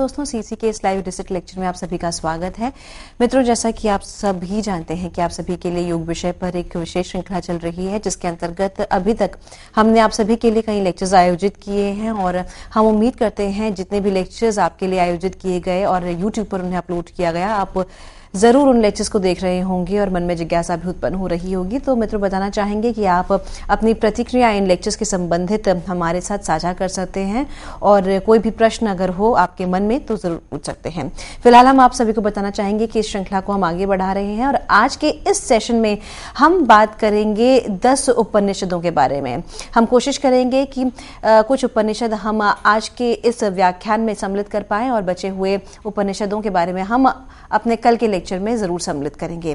दोस्तों सीसी के इस लाइव डिजिट लेक्चर में आप सभी का स्वागत है मित्रों जैसा कि आप सभी जानते हैं कि आप सभी के लिए योग विषय पर एक विशेष श्रृंखला चल रही है जिसके अंतर्गत अभी तक हमने आप सभी के लिए कई लेक्चर्स आयोजित किए हैं और हम उम्मीद करते हैं जितने भी लेक्चर्स आपके लिए आयोजित किए गए और यूट्यूब पर उन्हें अपलोड किया गया आप ज़रूर उन लेक्चर्स को देख रहे होंगे और मन में जिज्ञासा भी उत्पन्न हो रही होगी तो मित्रों बताना चाहेंगे कि आप अपनी प्रतिक्रिया इन लेक्चर्स के संबंधित हमारे साथ साझा कर सकते हैं और कोई भी प्रश्न अगर हो आपके मन में तो ज़रूर पूछ सकते हैं फिलहाल हम आप सभी को बताना चाहेंगे कि इस श्रृंखला को हम आगे बढ़ा रहे हैं और आज के इस सेशन में हम बात करेंगे दस उपनिषदों के बारे में हम कोशिश करेंगे कि आ, कुछ उपनिषद हम आज के इस व्याख्यान में सम्मिलित कर पाए और बचे हुए उपनिषदों के बारे में हम अपने कल के लेक्चर में ज़रूर सम्मिलित करेंगे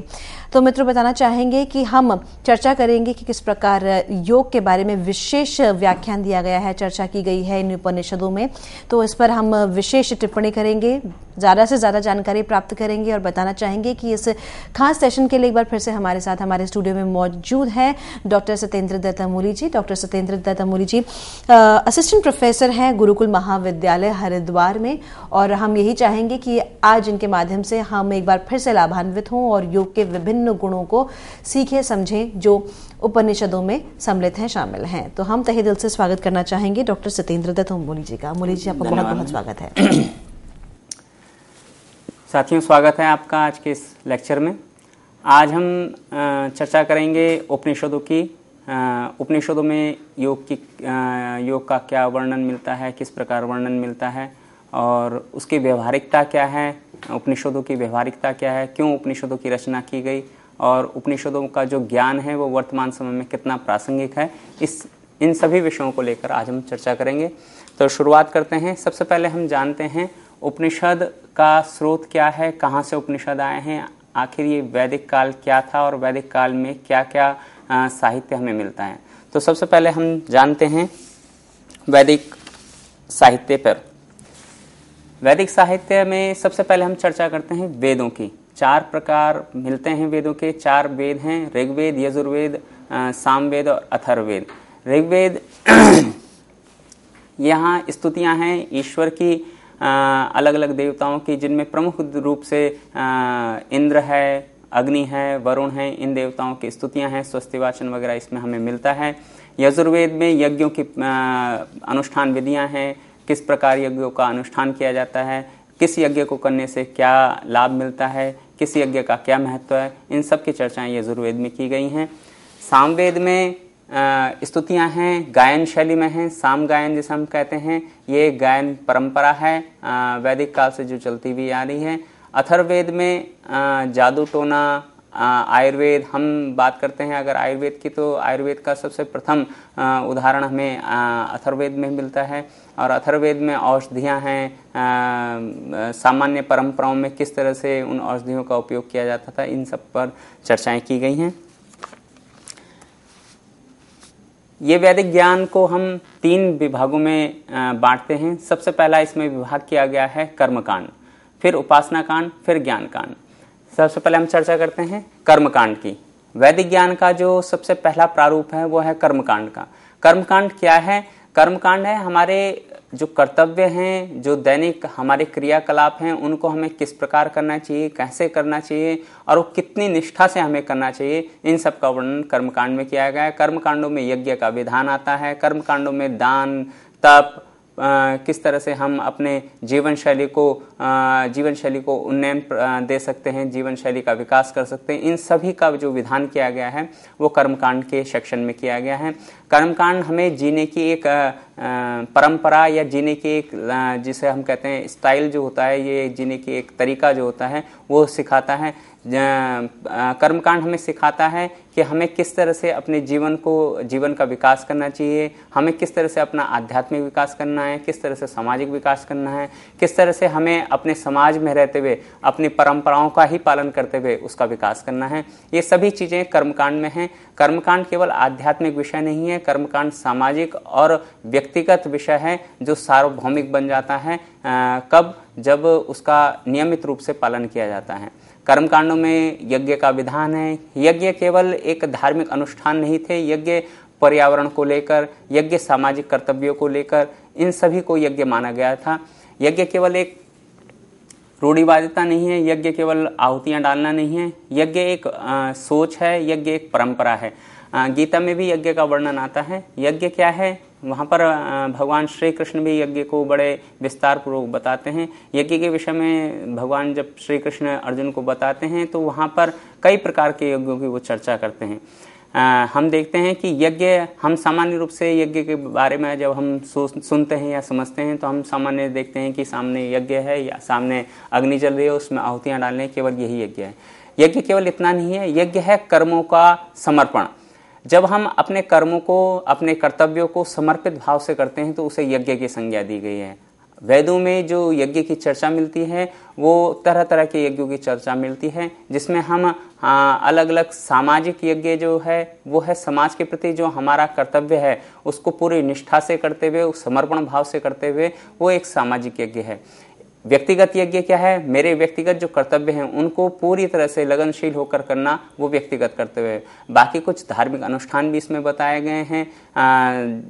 तो मित्रों बताना चाहेंगे कि हम चर्चा करेंगे कि किस प्रकार योग के बारे में विशेष व्याख्यान दिया गया है चर्चा की गई है इन उपनिषदों में तो इस पर हम विशेष टिप्पणी करेंगे ज़्यादा से ज़्यादा जानकारी प्राप्त करेंगे और बताना चाहेंगे कि इस खास सेशन के लिए एक बार फिर से हमारे साथ हमारे स्टूडियो में मौजूद हैं doctor Satyendra Dutt Amuli ji doctor Satyendra Dutt Amuli ji assistant professor हैं गुरुकुल महाविद्यालय हरिद्वार में और हम यही चाहेंगे कि आज इनके माध्यम से हम एक बार फिर फिर से लाभान्वित हों और योग के विभिन्न गुणों को सीखें समझें जो उपनिषदों में सम्मिलित हैं शामिल हैं तो हम तहे दिल से स्वागत करना चाहेंगे डॉक्टर सत्येंद्र दत्त मोली जी का मोली जी आपका बहुत बहुत स्वागत है साथियों स्वागत है आपका आज के इस लेक्चर में आज हम चर्चा करेंगे उपनिषदों की उपनिषदों में योग की योग का क्या वर्णन मिलता है किस प्रकार वर्णन मिलता है और उसकी व्यवहारिकता क्या है उपनिषदों की व्यवहारिकता क्या है क्यों उपनिषदों की रचना की गई और उपनिषदों का जो ज्ञान है वो वर्तमान समय में कितना प्रासंगिक है इस इन सभी विषयों को लेकर आज हम चर्चा करेंगे तो शुरुआत करते हैं सबसे पहले हम जानते हैं उपनिषद का स्रोत क्या है कहाँ से उपनिषद आए हैं आखिर ये वैदिक काल क्या था और वैदिक काल में क्या क्या साहित्य हमें मिलता है तो सबसे पहले हम जानते हैं वैदिक साहित्य पर वैदिक साहित्य में सबसे पहले हम चर्चा करते हैं वेदों की चार प्रकार मिलते हैं वेदों के चार वेद हैं ऋग्वेद यजुर्वेद सामवेद और अथर्वेद ऋग्वेद यहाँ स्तुतियाँ हैं ईश्वर की आ, अलग अलग देवताओं की जिनमें प्रमुख रूप से आ, इंद्र है अग्नि है वरुण है इन देवताओं की स्तुतियाँ हैं स्वस्ति वाचन वगैरह इसमें हमें मिलता है यजुर्वेद में यज्ञों की अनुष्ठान विधियाँ हैं किस प्रकार यज्ञों का अनुष्ठान किया जाता है किस यज्ञ को करने से क्या लाभ मिलता है किस यज्ञ का क्या महत्व है इन सब की चर्चाएं यजुर्वेद में की गई हैं सामवेद में स्तुतियां हैं गायन शैली में हैं साम गायन जिसे हम कहते हैं ये गायन परंपरा है वैदिक काल से जो चलती हुई आ रही है अथर्वेद में जादू टोना आयुर्वेद हम बात करते हैं अगर आयुर्वेद की तो आयुर्वेद का सबसे प्रथम उदाहरण हमें अथर्वेद में मिलता है और अथर्वेद में औषधियाँ हैं सामान्य परंपराओं में किस तरह से उन औषधियों का उपयोग किया जाता था इन सब पर चर्चाएं की गई हैं ये वैदिक ज्ञान को हम तीन विभागों में बांटते हैं सबसे पहला इसमें विभाग किया गया है कर्मकांड फिर उपासना कांड फिर ज्ञान कांड सबसे पहले हम चर्चा करते हैं कर्मकांड की वैदिक ज्ञान का जो सबसे पहला प्रारूप है वो है कर्मकांड का कर्मकांड क्या है कर्मकांड है हमारे जो कर्तव्य हैं जो दैनिक हमारे क्रियाकलाप हैं उनको हमें किस प्रकार करना चाहिए कैसे करना चाहिए और वो कितनी निष्ठा से हमें करना चाहिए इन सब का वर्णन कर्मकांड में किया गया है कर्मकांडों में यज्ञ का विधान आता है कर्मकांडों में दान तप किस तरह से हम अपने जीवन शैली को जीवन शैली को उन्नयन दे सकते हैं जीवन शैली का विकास कर सकते हैं इन सभी का जो विधान किया गया है वो कर्मकांड के सेक्शन में किया गया है कर्मकांड हमें जीने की एक परंपरा या जीने की एक जिसे हम कहते हैं स्टाइल जो होता है ये जीने की एक तरीका जो होता है वो सिखाता है कर्मकांड हमें सिखाता है कि हमें किस तरह से अपने जीवन को जीवन का विकास करना चाहिए हमें किस तरह से अपना आध्यात्मिक विकास करना है किस तरह से सामाजिक विकास करना है किस तरह से हमें अपने समाज में रहते हुए अपनी परंपराओं का ही पालन करते हुए उसका विकास करना है ये सभी चीज़ें कर्मकांड में हैं कर्मकांड केवल आध्यात्मिक विषय नहीं है कर्मकांड सामाजिक और व्यक्तिगत विषय है जो सार्वभौमिक बन जाता है कब जब उसका नियमित रूप से पालन किया जाता है कर्मकांडों में यज्ञ का विधान है यज्ञ केवल एक धार्मिक अनुष्ठान नहीं थे यज्ञ पर्यावरण को लेकर यज्ञ सामाजिक कर्तव्यों को लेकर इन सभी को यज्ञ माना गया था यज्ञ केवल एक रूढ़िवादिता नहीं है यज्ञ केवल आहुतियाँ डालना नहीं है यज्ञ एक आ, सोच है यज्ञ एक परंपरा है आ, गीता में भी यज्ञ का वर्णन आता है यज्ञ क्या है वहाँ पर भगवान श्री कृष्ण भी यज्ञ को बड़े विस्तार पूर्वक बताते हैं यज्ञ के विषय में भगवान जब श्री कृष्ण अर्जुन को बताते हैं तो वहाँ पर कई प्रकार के यज्ञों की वो चर्चा करते हैं आ, हम देखते हैं कि यज्ञ हम सामान्य रूप से यज्ञ के बारे में जब हम सुनते हैं या समझते हैं तो हम सामान्य देखते हैं कि सामने यज्ञ है या सामने अग्नि जल रही है उसमें आहुतियाँ डालने केवल यही यज्ञ है यज्ञ केवल इतना नहीं है यज्ञ है कर्मों का समर्पण जब हम अपने कर्मों को अपने कर्तव्यों को समर्पित भाव से करते हैं तो उसे यज्ञ की संज्ञा दी गई है वेदों में जो यज्ञ की चर्चा मिलती है वो तरह तरह के यज्ञों की चर्चा मिलती है जिसमें हम आ, अलग अलग सामाजिक यज्ञ जो है वो है समाज के प्रति जो हमारा कर्तव्य है उसको पूरी निष्ठा से करते हुए समर्पण भाव से करते हुए वो एक सामाजिक यज्ञ है व्यक्तिगत यज्ञ क्या है मेरे व्यक्तिगत जो कर्तव्य हैं उनको पूरी तरह से लगनशील होकर करना वो व्यक्तिगत कर्तव्य है बाकी कुछ धार्मिक अनुष्ठान भी इसमें बताए गए हैं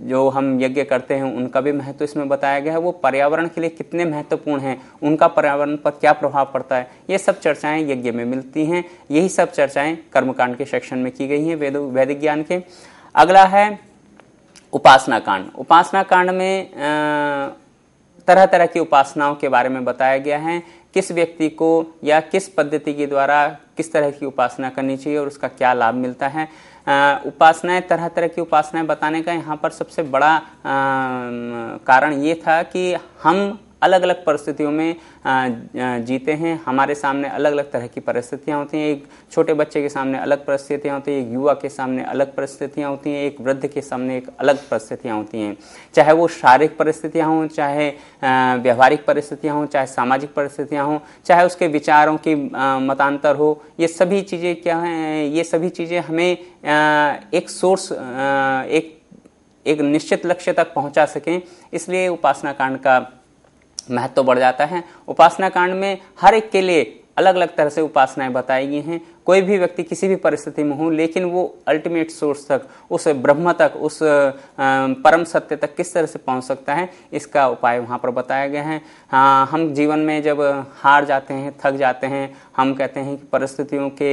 जो हम यज्ञ करते हैं उनका भी महत्व इसमें बताया गया है वो पर्यावरण के लिए कितने महत्वपूर्ण हैं उनका पर्यावरण पर क्या प्रभाव पड़ता है ये सब चर्चाएँ यज्ञ में मिलती हैं यही सब चर्चाएँ कर्मकांड के सेक्शन में की गई हैं वेद वैदिक ज्ञान के अगला है उपासना कांड उपासना कांड में तरह तरह की उपासनाओं के बारे में बताया गया है किस व्यक्ति को या किस पद्धति के द्वारा किस तरह की उपासना करनी चाहिए और उसका क्या लाभ मिलता है उपासनाएं तरह तरह की उपासनाएं बताने का यहाँ पर सबसे बड़ा आ, कारण ये था कि हम अलग अलग परिस्थितियों में जीते हैं हमारे सामने अलग अलग तरह की परिस्थितियाँ होती हैं एक छोटे बच्चे के सामने अलग परिस्थितियाँ होती हैं एक युवा के सामने अलग परिस्थितियाँ होती हैं एक वृद्ध के सामने एक अलग परिस्थितियाँ होती हैं चाहे वो शारीरिक परिस्थितियाँ हों चाहे व्यवहारिक परिस्थितियाँ हों चाहे सामाजिक परिस्थितियाँ हों चाहे उसके विचारों की मतांतर हो ये सभी चीज़ें क्या हैं ये सभी चीज़ें हमें एक सोर्स एक एक निश्चित लक्ष्य तक पहुंचा सकें इसलिए उपासना कांड का महत्व बढ़ जाता है उपासना कांड में हर एक के लिए अलग अलग तरह से उपासनाएं बताई गई हैं कोई भी व्यक्ति किसी भी परिस्थिति में हो लेकिन वो अल्टीमेट सोर्स तक उस ब्रह्म तक उस परम सत्य तक किस तरह से पहुंच सकता है इसका उपाय वहाँ पर बताया गया है हाँ हम जीवन में जब हार जाते हैं थक जाते हैं हम कहते हैं कि परिस्थितियों के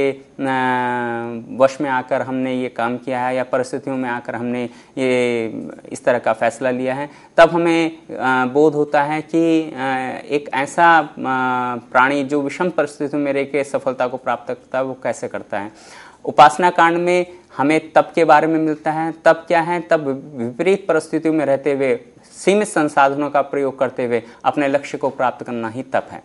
वश में आकर हमने ये काम किया है या परिस्थितियों में आकर हमने ये इस तरह का फैसला लिया है तब हमें बोध होता है कि एक ऐसा प्राणी जो विषम परिस्थितियों में रहकर सफलता को प्राप्त करता है वो कैसे करता है उपासना कांड में हमें तप के बारे में मिलता है तप क्या है तब विपरीत परिस्थितियों में रहते हुए सीमित संसाधनों का प्रयोग करते हुए अपने लक्ष्य को प्राप्त करना ही तप है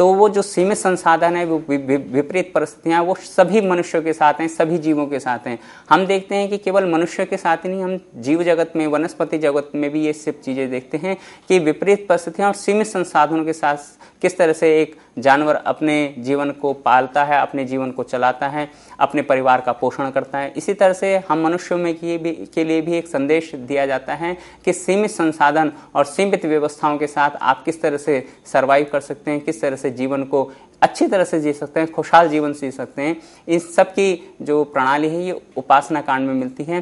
तो वो जो सीमित संसाधन है वो विपरीत परिस्थितियाँ वो सभी मनुष्यों के साथ हैं सभी जीवों के साथ हैं हम देखते हैं कि केवल मनुष्य के साथ ही नहीं हम जीव जगत में वनस्पति जगत में भी ये सब चीज़ें देखते हैं कि विपरीत परिस्थितियाँ और सीमित संसाधनों के साथ किस तरह से एक जानवर अपने जीवन को पालता है अपने जीवन को चलाता है अपने परिवार का पोषण करता है इसी तरह से हम मनुष्यों में की भी के लिए भी एक संदेश दिया जाता है कि सीमित संसाधन और सीमित व्यवस्थाओं के साथ आप किस तरह से सर्वाइव कर सकते हैं किस तरह से जीवन को अच्छी तरह से जी सकते हैं खुशहाल जीवन जी सकते हैं इन सब की जो प्रणाली है ये उपासना कांड में मिलती है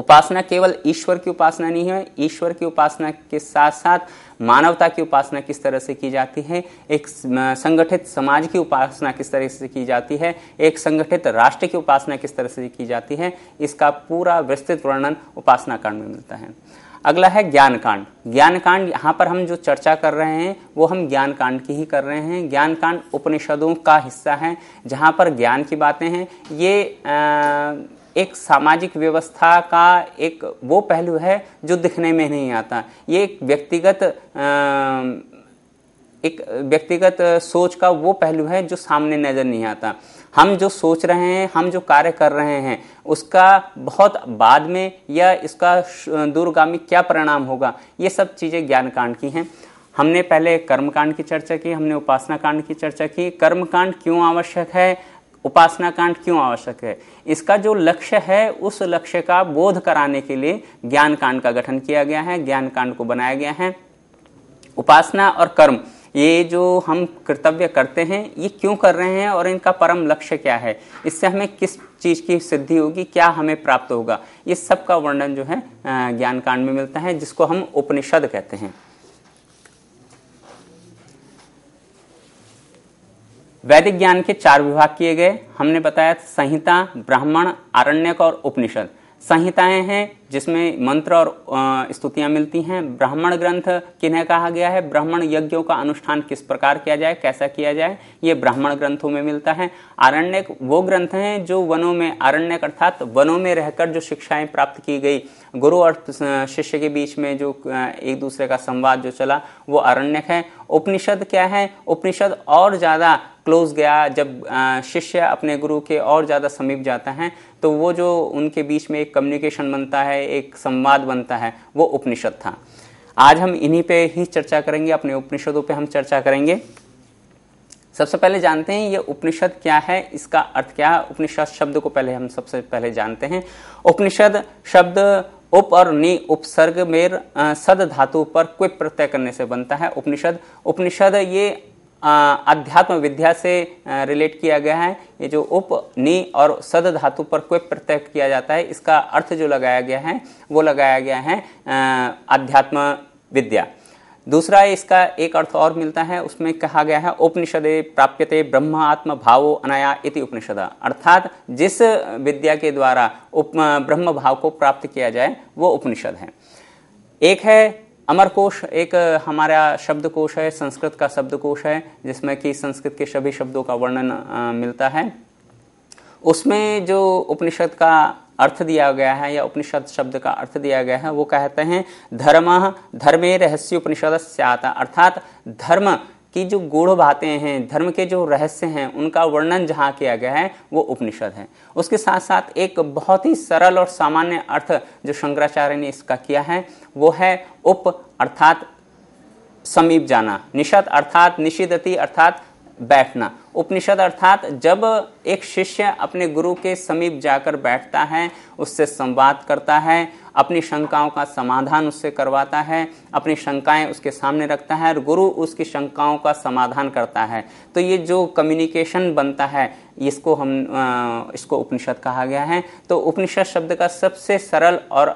उपासना केवल ईश्वर की उपासना नहीं है ईश्वर की उपासना के साथ साथ मानवता की उपासना किस तरह से की जाती है एक संगठित समाज की उपासना किस तरह से की जाती है एक संगठित राष्ट्र की उपासना किस तरह से की जाती है इसका पूरा विस्तृत वर्णन उपासना कांड में मिलता है अगला है ज्ञान कांड ज्ञान कांड यहाँ पर हम जो चर्चा कर रहे हैं वो हम ज्ञान कांड की ही कर रहे हैं ज्ञान कांड उपनिषदों का हिस्सा है जहाँ पर ज्ञान की बातें हैं ये आ, एक सामाजिक व्यवस्था का एक वो पहलू है जो दिखने में नहीं आता ये एक व्यक्तिगत एक व्यक्तिगत सोच का वो पहलू है जो सामने नज़र नहीं आता हम जो सोच रहे हैं हम जो कार्य कर रहे हैं उसका बहुत बाद में या इसका दूरगामी क्या परिणाम होगा ये सब चीज़ें ज्ञान कांड की हैं हमने पहले कर्मकांड की चर्चा की हमने उपासना कांड की चर्चा की कर्मकांड क्यों आवश्यक है उपासना कांड क्यों आवश्यक है इसका जो लक्ष्य है उस लक्ष्य का बोध कराने के लिए ज्ञान कांड का गठन किया गया है ज्ञान कांड को बनाया गया है उपासना और कर्म ये जो हम कर्तव्य करते हैं ये क्यों कर रहे हैं और इनका परम लक्ष्य क्या है इससे हमें किस चीज़ की सिद्धि होगी क्या हमें प्राप्त होगा ये सब का वर्णन जो है ज्ञान कांड में मिलता है जिसको हम उपनिषद कहते हैं वैदिक ज्ञान के चार विभाग किए गए हमने बताया संहिता ब्राह्मण आरण्यक और उपनिषद संहिताएं हैं जिसमें मंत्र और स्तुतियां मिलती हैं ब्राह्मण ग्रंथ किन्हें कहा गया है ब्राह्मण यज्ञों का अनुष्ठान किस प्रकार किया जाए कैसा किया जाए ये ब्राह्मण ग्रंथों में मिलता है आरण्यक वो ग्रंथ हैं जो वनों में आरण्यक अर्थात वनों में रहकर जो शिक्षाएं प्राप्त की गई गुरु और शिष्य के बीच में जो एक दूसरे का संवाद जो चला वो आरण्यक है उपनिषद क्या है उपनिषद और ज़्यादा क्लोज गया जब शिष्य अपने गुरु के और ज़्यादा समीप जाता है तो वो जो उनके बीच में एक कम्युनिकेशन बनता है है एक संवाद बनता है वो उपनिषद था आज हम इन्हीं पे ही चर्चा करेंगे अपने उपनिषदों पे हम चर्चा करेंगे सबसे पहले जानते हैं ये उपनिषद क्या है इसका अर्थ क्या है उपनिषद शब्द को पहले हम सबसे पहले जानते हैं उपनिषद शब्द उप और नि उपसर्ग मेर सद धातु पर क्विप प्रत्यय करने से बनता है उपनिषद उपनिषद ये अध्यात्म विद्या से रिलेट किया गया है ये जो उप नि और सद धातु पर क्वेप प्रत्यय किया जाता है इसका अर्थ जो लगाया गया है वो लगाया गया है अध्यात्म विद्या दूसरा इसका एक अर्थ और मिलता है उसमें कहा गया है उपनिषदे प्राप्यते ब्रह्म आत्म भावो अनाया इति उपनिषद अर्थात जिस विद्या के द्वारा उप ब्रह्म भाव को प्राप्त किया जाए वो उपनिषद है एक है अमरकोश एक हमारा शब्दकोश है संस्कृत का शब्दकोश है जिसमें कि संस्कृत के सभी शब्दों का वर्णन मिलता है उसमें जो उपनिषद का अर्थ दिया गया है या उपनिषद शब्द का अर्थ दिया गया है वो कहते हैं धर्म धर्मे रहस्य उपनिषद अर्थात धर्म की जो गूढ़ बातें हैं धर्म के जो रहस्य हैं उनका वर्णन जहाँ किया गया है वो उपनिषद है उसके साथ साथ एक बहुत ही सरल और सामान्य अर्थ जो शंकराचार्य ने इसका किया है वो है उप अर्थात समीप जाना निषद अर्थात निषिदति अर्थात बैठना उपनिषद अर्थात जब एक शिष्य अपने गुरु के समीप जाकर बैठता है उससे संवाद करता है अपनी शंकाओं का समाधान उससे करवाता है अपनी शंकाएं उसके सामने रखता है और गुरु उसकी शंकाओं का समाधान करता है तो ये जो कम्युनिकेशन बनता है इसको हम इसको उपनिषद कहा गया है तो उपनिषद शब्द का सबसे सरल और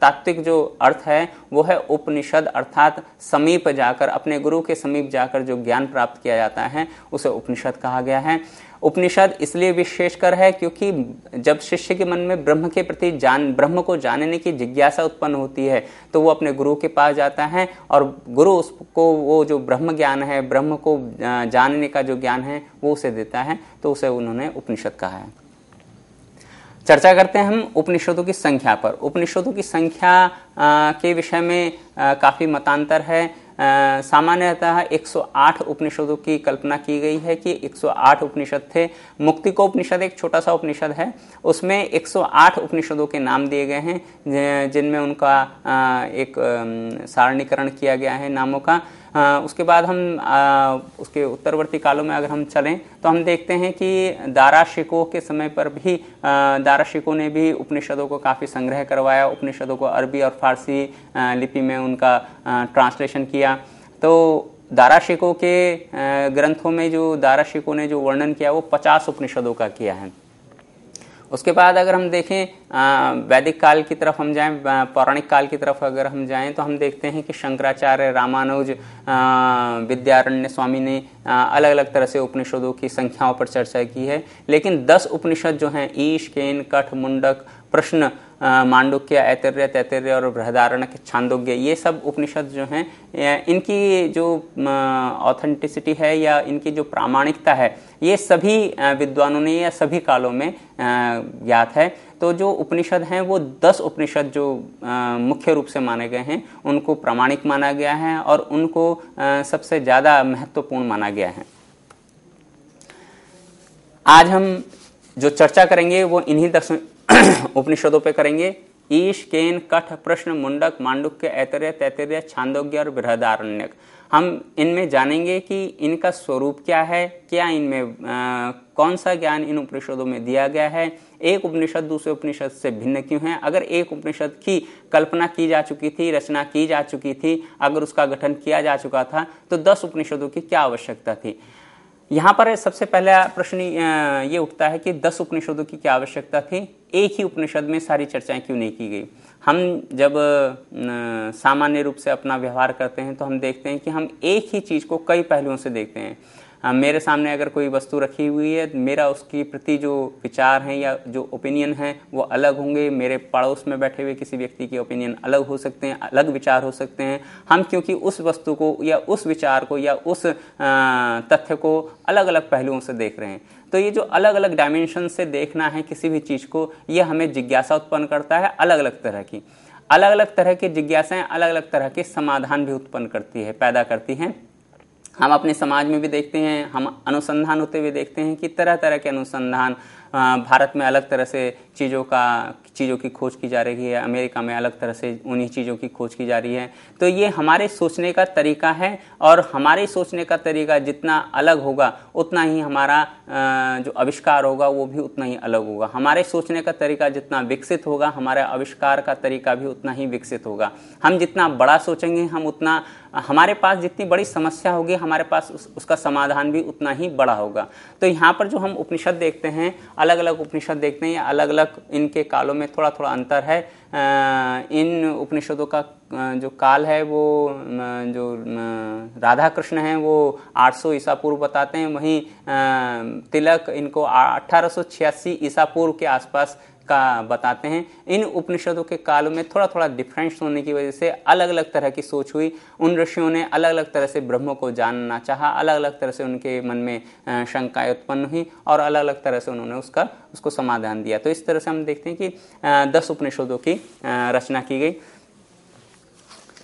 तात्विक जो अर्थ है वो है उपनिषद अर्थात समीप जाकर अपने गुरु के समीप जाकर जो ज्ञान प्राप्त किया जाता है उसे उपनिषद कहा गया है उपनिषद इसलिए विशेषकर है क्योंकि जब शिष्य के मन में ब्रह्म के प्रति जान ब्रह्म को जानने की जिज्ञासा उत्पन्न होती है तो वो अपने गुरु के पास जाता है और गुरु उसको वो जो ब्रह्म ज्ञान है ब्रह्म को जानने का जो ज्ञान है वो उसे देता है तो उसे उन्होंने उपनिषद कहा है चर्चा करते हैं हम उपनिषदों की संख्या पर उपनिषदों की संख्या आ, के विषय में आ, काफ़ी मतांतर है सामान्यतः 108 उपनिषदों की कल्पना की गई है कि 108 उपनिषद थे मुक्ति को उपनिषद एक छोटा सा उपनिषद है उसमें 108 उपनिषदों के नाम दिए गए हैं जिनमें उनका एक सारणीकरण किया गया है नामों का उसके बाद हम आ, उसके उत्तरवर्ती कालों में अगर हम चलें तो हम देखते हैं कि दारा शिकों के समय पर भी दारा शिकों ने भी उपनिषदों को काफ़ी संग्रह करवाया उपनिषदों को अरबी और फारसी लिपि में उनका ट्रांसलेशन किया तो दाराशिकों के ग्रंथों में जो दाराशिकों ने जो वर्णन किया वो पचास उपनिषदों का किया है उसके बाद अगर हम देखें वैदिक काल की तरफ हम जाएं पौराणिक काल की तरफ अगर हम जाएं तो हम देखते हैं कि शंकराचार्य रामानुज विद्यारण्य स्वामी ने अलग अलग तरह से उपनिषदों की संख्याओं पर चर्चा की है लेकिन दस उपनिषद जो हैं ईश केन कठ मुंडक प्रश्न मांडुक्य ऐतर्य तैतर्य और बृहदारण्य छांदोग्य ये सब उपनिषद जो हैं इनकी जो ऑथेंटिसिटी है या इनकी जो प्रामाणिकता है ये सभी विद्वानों ने या सभी कालों में ज्ञात है तो जो उपनिषद हैं वो दस उपनिषद जो मुख्य रूप से माने गए हैं उनको प्रामाणिक माना गया है और उनको सबसे ज़्यादा महत्वपूर्ण माना गया है आज हम जो चर्चा करेंगे वो इन्हीं दस उपनिषदों पे करेंगे ईश केन कठ प्रश्न मुंडक मांडुक्य ऐतरय तैतरय छांदोग्य और बृहदारण्यक हम इनमें जानेंगे कि इनका स्वरूप क्या है क्या इनमें कौन सा ज्ञान इन उपनिषदों में दिया गया है एक उपनिषद दूसरे उपनिषद से भिन्न क्यों है अगर एक उपनिषद की कल्पना की जा चुकी थी रचना की जा चुकी थी अगर उसका गठन किया जा चुका था तो दस उपनिषदों की क्या आवश्यकता थी यहाँ पर सबसे पहला प्रश्न ये उठता है कि दस उपनिषदों की क्या आवश्यकता थी एक ही उपनिषद में सारी चर्चाएं क्यों नहीं की गई हम जब सामान्य रूप से अपना व्यवहार करते हैं तो हम देखते हैं कि हम एक ही चीज़ को कई पहलुओं से देखते हैं हाँ, मेरे सामने अगर कोई वस्तु रखी हुई है मेरा उसके प्रति जो विचार हैं या जो ओपिनियन हैं वो अलग होंगे मेरे पड़ोस में बैठे हुए किसी व्यक्ति के ओपिनियन अलग हो सकते हैं अलग विचार हो सकते हैं हम क्योंकि उस वस्तु को या उस विचार को या उस तथ्य को अलग अलग पहलुओं से देख रहे हैं तो ये जो अलग अलग डायमेंशन से देखना है किसी भी चीज़ को ये हमें जिज्ञासा उत्पन्न करता है अलग अलग तरह की अलग अलग तरह की जिज्ञासाएं अलग अलग तरह के समाधान भी उत्पन्न करती है पैदा करती हैं हम अपने समाज में भी देखते हैं हम अनुसंधान होते हुए देखते हैं कि तरह तरह के अनुसंधान भारत में अलग तरह से चीज़ों का चीज़ों की खोज की जा रही है अमेरिका में अलग तरह से उन्हीं चीज़ों की खोज की जा रही है तो ये हमारे सोचने का तरीका है और हमारे सोचने का तरीका जितना अलग होगा उतना ही हमारा जो आविष्कार होगा वो भी उतना ही अलग होगा हमारे सोचने का तरीका जितना विकसित होगा हमारे आविष्कार का तरीका भी उतना ही विकसित होगा हम जितना बड़ा सोचेंगे हम उतना हमारे पास जितनी बड़ी समस्या होगी हमारे पास उस, उसका समाधान भी उतना ही बड़ा होगा तो यहाँ पर जो हम उपनिषद देखते हैं अलग अलग उपनिषद देखते हैं या अलग अलग तिलक इनके कालों में थोड़ा थोड़ा अंतर है इन उपनिषदों का जो काल है वो जो राधा कृष्ण हैं वो 800 सौ ईसा पूर्व बताते हैं वहीं तिलक इनको 1886 ईसा पूर्व के आसपास का बताते हैं इन उपनिषदों के कालों में थोड़ा थोड़ा डिफरेंस होने की वजह से अलग अलग तरह की सोच हुई उन ऋषियों ने अलग अलग तरह से ब्रह्म को जानना चाहा अलग अलग तरह से उनके मन में शंकाएं उत्पन्न हुई और अलग अलग तरह से उन्होंने उसका उसको समाधान दिया तो इस तरह से हम देखते हैं कि दस उपनिषदों की रचना की गई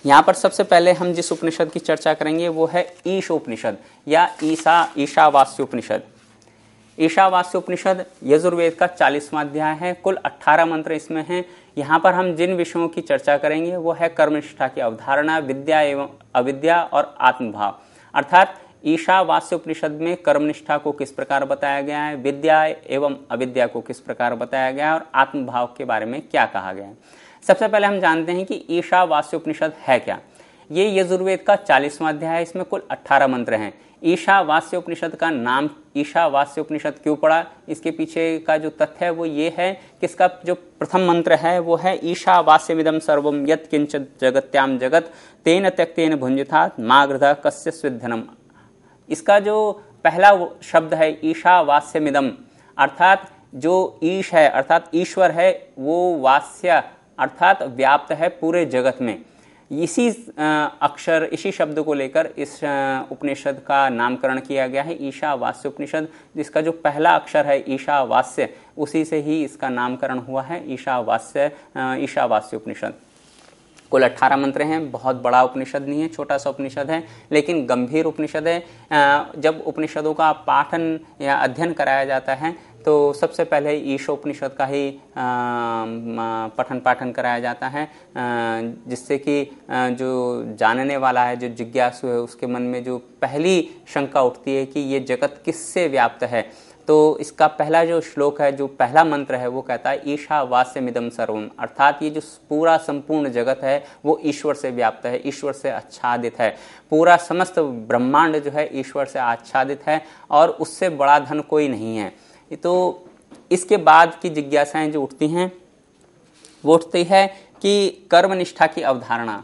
यहाँ पर सबसे पहले हम जिस उपनिषद की चर्चा करेंगे वो है ईश उपनिषद या ईसा ईशावास्य उपनिषद ईशावास्य उपनिषद यजुर्वेद का चालीसवां अध्याय है कुल अट्ठारह मंत्र इसमें हैं यहाँ पर हम जिन विषयों की चर्चा करेंगे वो है कर्मनिष्ठा की अवधारणा विद्या एवं अविद्या और आत्मभाव अर्थात ईशावास्य उपनिषद में कर्मनिष्ठा को किस प्रकार बताया गया है विद्या एवं अविद्या को किस प्रकार बताया गया है और आत्मभाव के बारे में क्या कहा गया है सबसे पहले हम जानते हैं कि ईशावास्य उपनिषद है क्या ये यजुर्वेद का चालीसवां अध्याय है इसमें कुल अट्ठारह मंत्र हैं ईशावास्य उपनिषद का नाम ईशावास्य उपनिषद क्यों पड़ा इसके पीछे का जो तथ्य है वो ये है कि इसका जो प्रथम मंत्र है वो है मिदम सर्वम यत किंचित जगत्याम जगत तेन त्यक्तन तेन भुंजिथा मागृधा कस्य स्विधनम इसका जो पहला शब्द है मिदम अर्थात जो ईश है अर्थात ईश्वर है वो वास्य अर्थात व्याप्त है पूरे जगत में इसी अक्षर इसी शब्द को लेकर इस उपनिषद का नामकरण किया गया है ईशावास्य उपनिषद जिसका जो पहला अक्षर है ईशावास्य उसी से ही इसका नामकरण हुआ है ईशावास्य ईशावास्य उपनिषद कुल अट्ठारह मंत्र हैं बहुत बड़ा उपनिषद नहीं है छोटा सा उपनिषद है लेकिन गंभीर उपनिषद है जब उपनिषदों का पाठन या अध्ययन कराया जाता है तो सबसे पहले ईशोपनिषद का ही पठन पाठन कराया जाता है जिससे कि जो जानने वाला है जो जिज्ञासु है उसके मन में जो पहली शंका उठती है कि ये जगत किससे व्याप्त है तो इसका पहला जो श्लोक है जो पहला मंत्र है वो कहता है ईशा वास्यमिदम सर्वम अर्थात ये जो पूरा संपूर्ण जगत है वो ईश्वर से व्याप्त है ईश्वर से आच्छादित है पूरा समस्त ब्रह्मांड जो है ईश्वर से आच्छादित है और उससे बड़ा धन कोई नहीं है ये तो इसके बाद की जिज्ञासाएं जो उठती हैं वो उठती है कि कर्मनिष्ठा की अवधारणा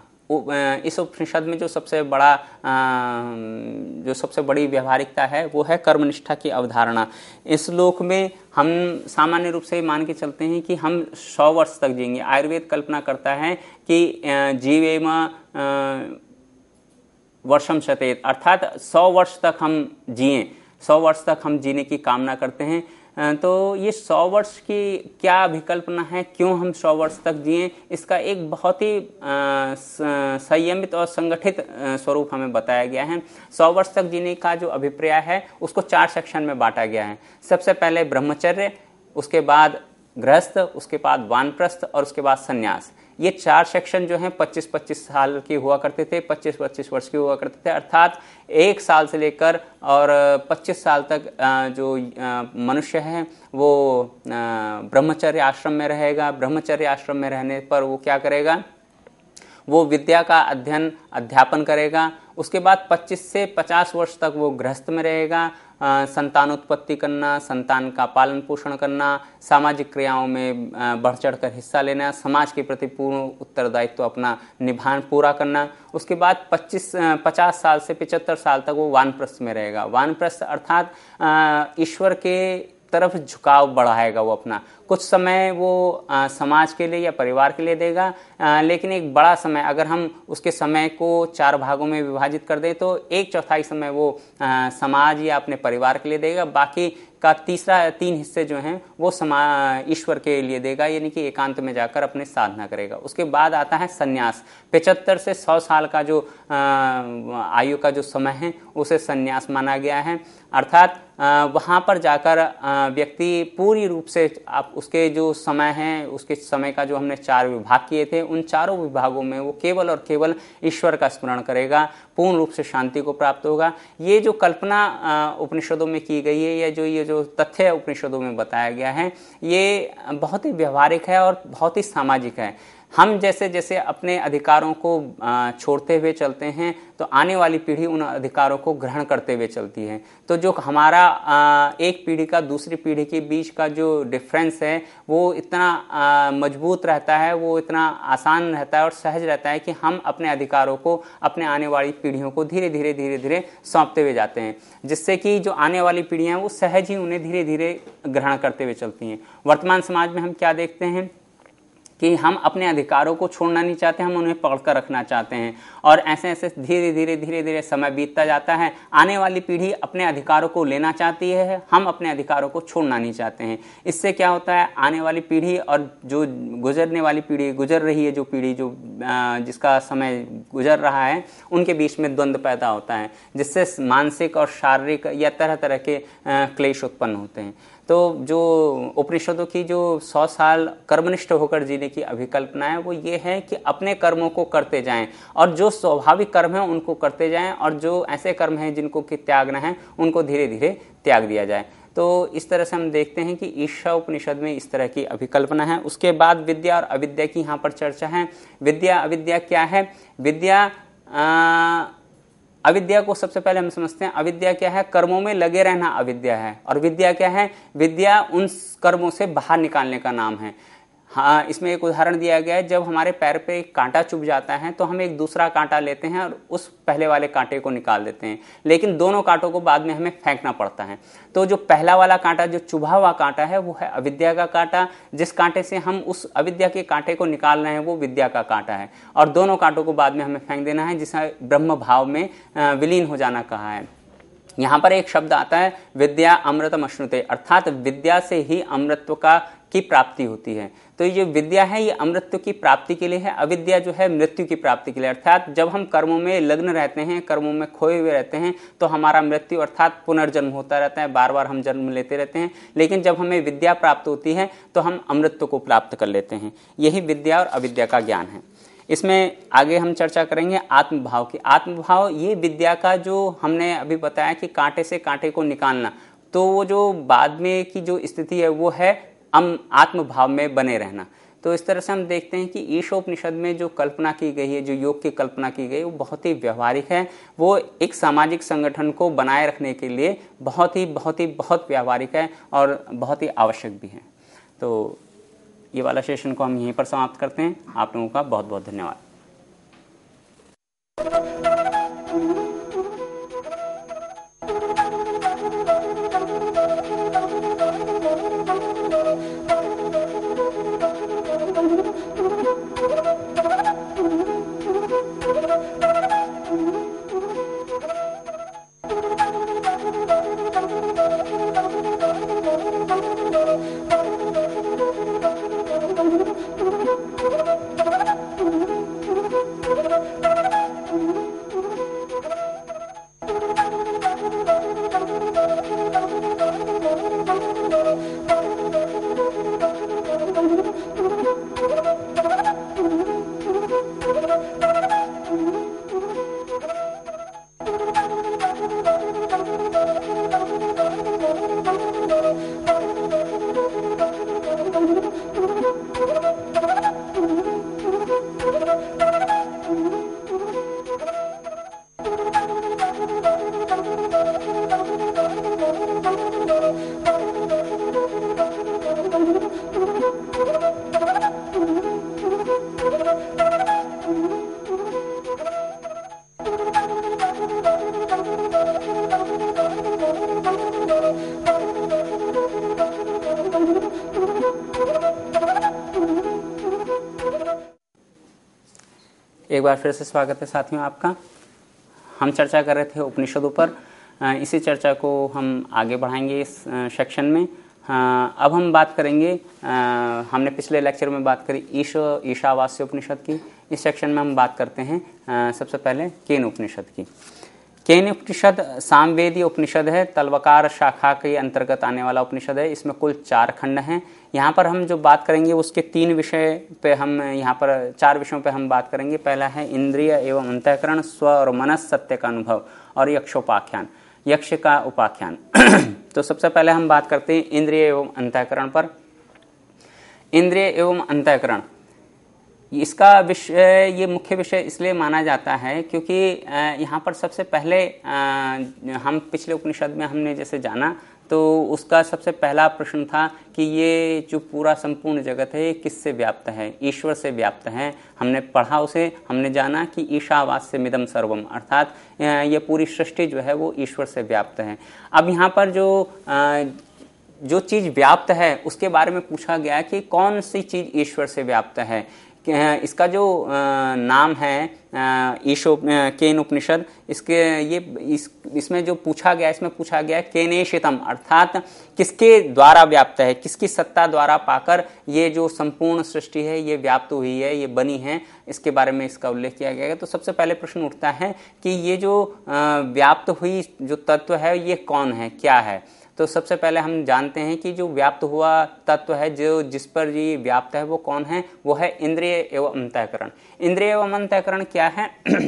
इस उपनिषद में जो सबसे बड़ा जो सबसे बड़ी व्यवहारिकता है वो है कर्मनिष्ठा की अवधारणा इस लोक में हम सामान्य रूप से मान के चलते हैं कि हम सौ वर्ष तक जिएंगे आयुर्वेद कल्पना करता है कि जीवेम वर्षम शतेत अर्थात सौ वर्ष तक हम जिए सौ वर्ष तक हम जीने की कामना करते हैं तो ये सौ वर्ष की क्या विकल्पना है क्यों हम सौ वर्ष तक जिए इसका एक बहुत ही संयमित और संगठित स्वरूप हमें बताया गया है सौ वर्ष तक जीने का जो अभिप्राय है उसको चार सेक्शन में बांटा गया है सबसे पहले ब्रह्मचर्य उसके बाद गृहस्थ उसके बाद वानप्रस्थ और उसके बाद संन्यास ये चार सेक्शन जो हैं 25-25 साल के हुआ करते थे 25-25 वर्ष के हुआ करते थे अर्थात एक साल से लेकर और 25 साल तक जो मनुष्य हैं वो ब्रह्मचर्य आश्रम में रहेगा ब्रह्मचर्य आश्रम में रहने पर वो क्या करेगा वो विद्या का अध्ययन अध्यापन करेगा उसके बाद 25 से 50 वर्ष तक वो गृहस्थ में रहेगा संतान उत्पत्ति करना संतान का पालन पोषण करना सामाजिक क्रियाओं में बढ़ चढ़ कर हिस्सा लेना समाज के प्रति पूर्ण उत्तरदायित्व तो अपना निभान पूरा करना उसके बाद 25 50 साल से 75 साल तक वो वानप्रस्थ में रहेगा वानप्रस्थ अर्थात ईश्वर के तरफ झुकाव बढ़ाएगा वो अपना कुछ समय वो आ, समाज के लिए या परिवार के लिए देगा आ, लेकिन एक बड़ा समय अगर हम उसके समय को चार भागों में विभाजित कर दें तो एक चौथाई समय वो आ, समाज या अपने परिवार के लिए देगा बाकी का तीसरा तीन हिस्से जो हैं वो समा ईश्वर के लिए देगा यानी कि एकांत में जाकर अपने साधना करेगा उसके बाद आता है सन्यास पचहत्तर से सौ साल का जो आयु का जो समय है उसे सन्यास माना गया है अर्थात वहाँ पर जाकर व्यक्ति पूरी रूप से आप उसके जो समय हैं उसके समय का जो हमने चार विभाग किए थे उन चारों विभागों में वो केवल और केवल ईश्वर का स्मरण करेगा पूर्ण रूप से शांति को प्राप्त होगा ये जो कल्पना उपनिषदों में की गई है या जो ये जो तथ्य उपनिषदों में बताया गया है ये बहुत ही व्यवहारिक है और बहुत ही सामाजिक है हम जैसे जैसे अपने अधिकारों को छोड़ते हुए चलते हैं तो आने वाली पीढ़ी उन अधिकारों को ग्रहण करते हुए चलती है तो जो हमारा एक पीढ़ी का दूसरी पीढ़ी के बीच का जो डिफरेंस है वो इतना मजबूत रहता है वो इतना आसान रहता है और सहज रहता है कि हम अपने अधिकारों को अपने आने वाली पीढ़ियों को धीरे धीरे धीरे धीरे सौंपते हुए जाते हैं जिससे कि जो आने वाली पीढ़ियाँ हैं वो सहज ही उन्हें धीरे धीरे ग्रहण करते हुए चलती हैं वर्तमान समाज में हम क्या देखते हैं कि हम अपने अधिकारों को छोड़ना नहीं चाहते हम उन्हें पकड़ कर रखना चाहते हैं और ऐसे ऐसे धीरे धीरे धीरे धीरे समय बीतता जाता है आने वाली पीढ़ी अपने अधिकारों को लेना चाहती है हम अपने अधिकारों को छोड़ना नहीं चाहते हैं इससे क्या होता है आने वाली पीढ़ी और जो गुजरने वाली पीढ़ी गुजर रही है जो पीढ़ी जो जिसका समय गुजर रहा है उनके बीच में द्वंद्व पैदा होता है जिससे मानसिक और शारीरिक या तरह तरह के क्लेश उत्पन्न होते हैं तो जो उपनिषदों की जो सौ साल कर्मनिष्ठ होकर जीने की अभिकल्पना है वो ये है कि अपने कर्मों को करते जाएं और जो स्वाभाविक कर्म हैं उनको करते जाएं और जो ऐसे कर्म हैं जिनको कि त्यागना है उनको धीरे धीरे त्याग दिया जाए तो इस तरह से हम देखते हैं कि ईर्षा उपनिषद में इस तरह की अभिकल्पना है उसके बाद विद्या और अविद्या की यहाँ पर चर्चा है विद्या अविद्या क्या है विद्या आ, अविद्या को सबसे पहले हम समझते हैं अविद्या क्या है कर्मों में लगे रहना अविद्या है और विद्या क्या है विद्या उन कर्मों से बाहर निकालने का नाम है हाँ इसमें एक उदाहरण दिया गया है जब हमारे पैर पे एक कांटा चुभ जाता है तो हम एक दूसरा कांटा लेते हैं और उस पहले वाले कांटे को निकाल देते हैं लेकिन दोनों कांटों को बाद में हमें फेंकना पड़ता है तो जो पहला वाला कांटा जो चुभा हुआ कांटा है वो है अविद्या का कांटा जिस कांटे से हम उस अविद्या के कांटे को निकाल रहे हैं वो विद्या का कांटा है और दोनों कांटों को बाद में हमें फेंक देना है जिसे ब्रह्म भाव में विलीन हो जाना कहा है यहाँ पर एक शब्द आता है विद्या अमृतम अश्नुते अर्थात विद्या से ही अमृत का की प्राप्ति होती है तो ये विद्या है ये अमृत्य की प्राप्ति के लिए है अविद्या जो है मृत्यु की प्राप्ति के लिए अर्थात जब हम कर्मों में लग्न रहते हैं कर्मों में खोए हुए रहते हैं तो हमारा मृत्यु अर्थात पुनर्जन्म होता रहता है बार बार हम जन्म लेते रहते हैं लेकिन जब हमें विद्या प्राप्त होती है तो हम अमृत्व को प्राप्त कर लेते हैं यही विद्या और अविद्या का ज्ञान है इसमें आगे हम चर्चा करेंगे आत्मभाव की आत्मभाव ये विद्या का जो हमने अभी बताया कि कांटे से कांटे को निकालना तो वो जो बाद में की जो स्थिति है वो है अम आत्मभाव में बने रहना तो इस तरह से हम देखते हैं कि ईशोपनिषद में जो कल्पना की गई है जो योग की कल्पना की गई है वो बहुत ही व्यवहारिक है वो एक सामाजिक संगठन को बनाए रखने के लिए बहुत ही बहुत ही बहुत व्यवहारिक है और बहुत ही आवश्यक भी है तो ये वाला सेशन को हम यहीं पर समाप्त करते हैं आप लोगों का बहुत बहुत धन्यवाद बार फिर से स्वागत है साथियों आपका हम चर्चा कर रहे थे उपनिषदों पर इसी चर्चा को हम आगे बढ़ाएंगे इस सेक्शन में अब हम बात करेंगे हमने पिछले लेक्चर में बात करी ईश ईशावास्य उपनिषद की इस सेक्शन में हम बात करते हैं सबसे पहले केन उपनिषद की केन उपनिषद सामवेदी उपनिषद है तलवकार शाखा के अंतर्गत आने वाला उपनिषद है इसमें कुल चार खंड हैं यहाँ पर हम जो बात करेंगे उसके तीन विषय पे हम यहाँ पर चार विषयों पे हम बात करेंगे पहला है इंद्रिय एवं अंतःकरण स्व और मनस सत्य का अनुभव और यक्षोपाख्यान यक्ष का उपाख्यान तो सबसे पहले हम बात करते हैं इंद्रिय एवं अंतःकरण पर इंद्रिय एवं अंतःकरण इसका विषय ये मुख्य विषय इसलिए माना जाता है क्योंकि यहाँ पर सबसे पहले हम पिछले उपनिषद में हमने जैसे जाना तो उसका सबसे पहला प्रश्न था कि ये जो पूरा संपूर्ण जगत है ये किससे व्याप्त है ईश्वर से व्याप्त है हमने पढ़ा उसे हमने जाना कि ईशावास से मिदम सर्वम अर्थात ये पूरी सृष्टि जो है वो ईश्वर से व्याप्त है अब यहाँ पर जो जो चीज़ व्याप्त है उसके बारे में पूछा गया कि कौन सी चीज़ ईश्वर से व्याप्त है इसका जो नाम है ईशो केन उपनिषद इसके ये इस इसमें जो पूछा गया इसमें पूछा गया केने शितम अर्थात किसके द्वारा व्याप्त है किसकी सत्ता द्वारा पाकर ये जो संपूर्ण सृष्टि है ये व्याप्त हुई है ये बनी है इसके बारे में इसका उल्लेख किया गया है तो सबसे पहले प्रश्न उठता है कि ये जो व्याप्त हुई जो तत्व है ये कौन है क्या है तो सबसे पहले हम जानते हैं कि जो व्याप्त हुआ तत्व है जो जिस पर ये व्याप्त है वो कौन है वो है इंद्रिय एवं अंतःकरण इंद्रिय एवं अंतःकरण क्या है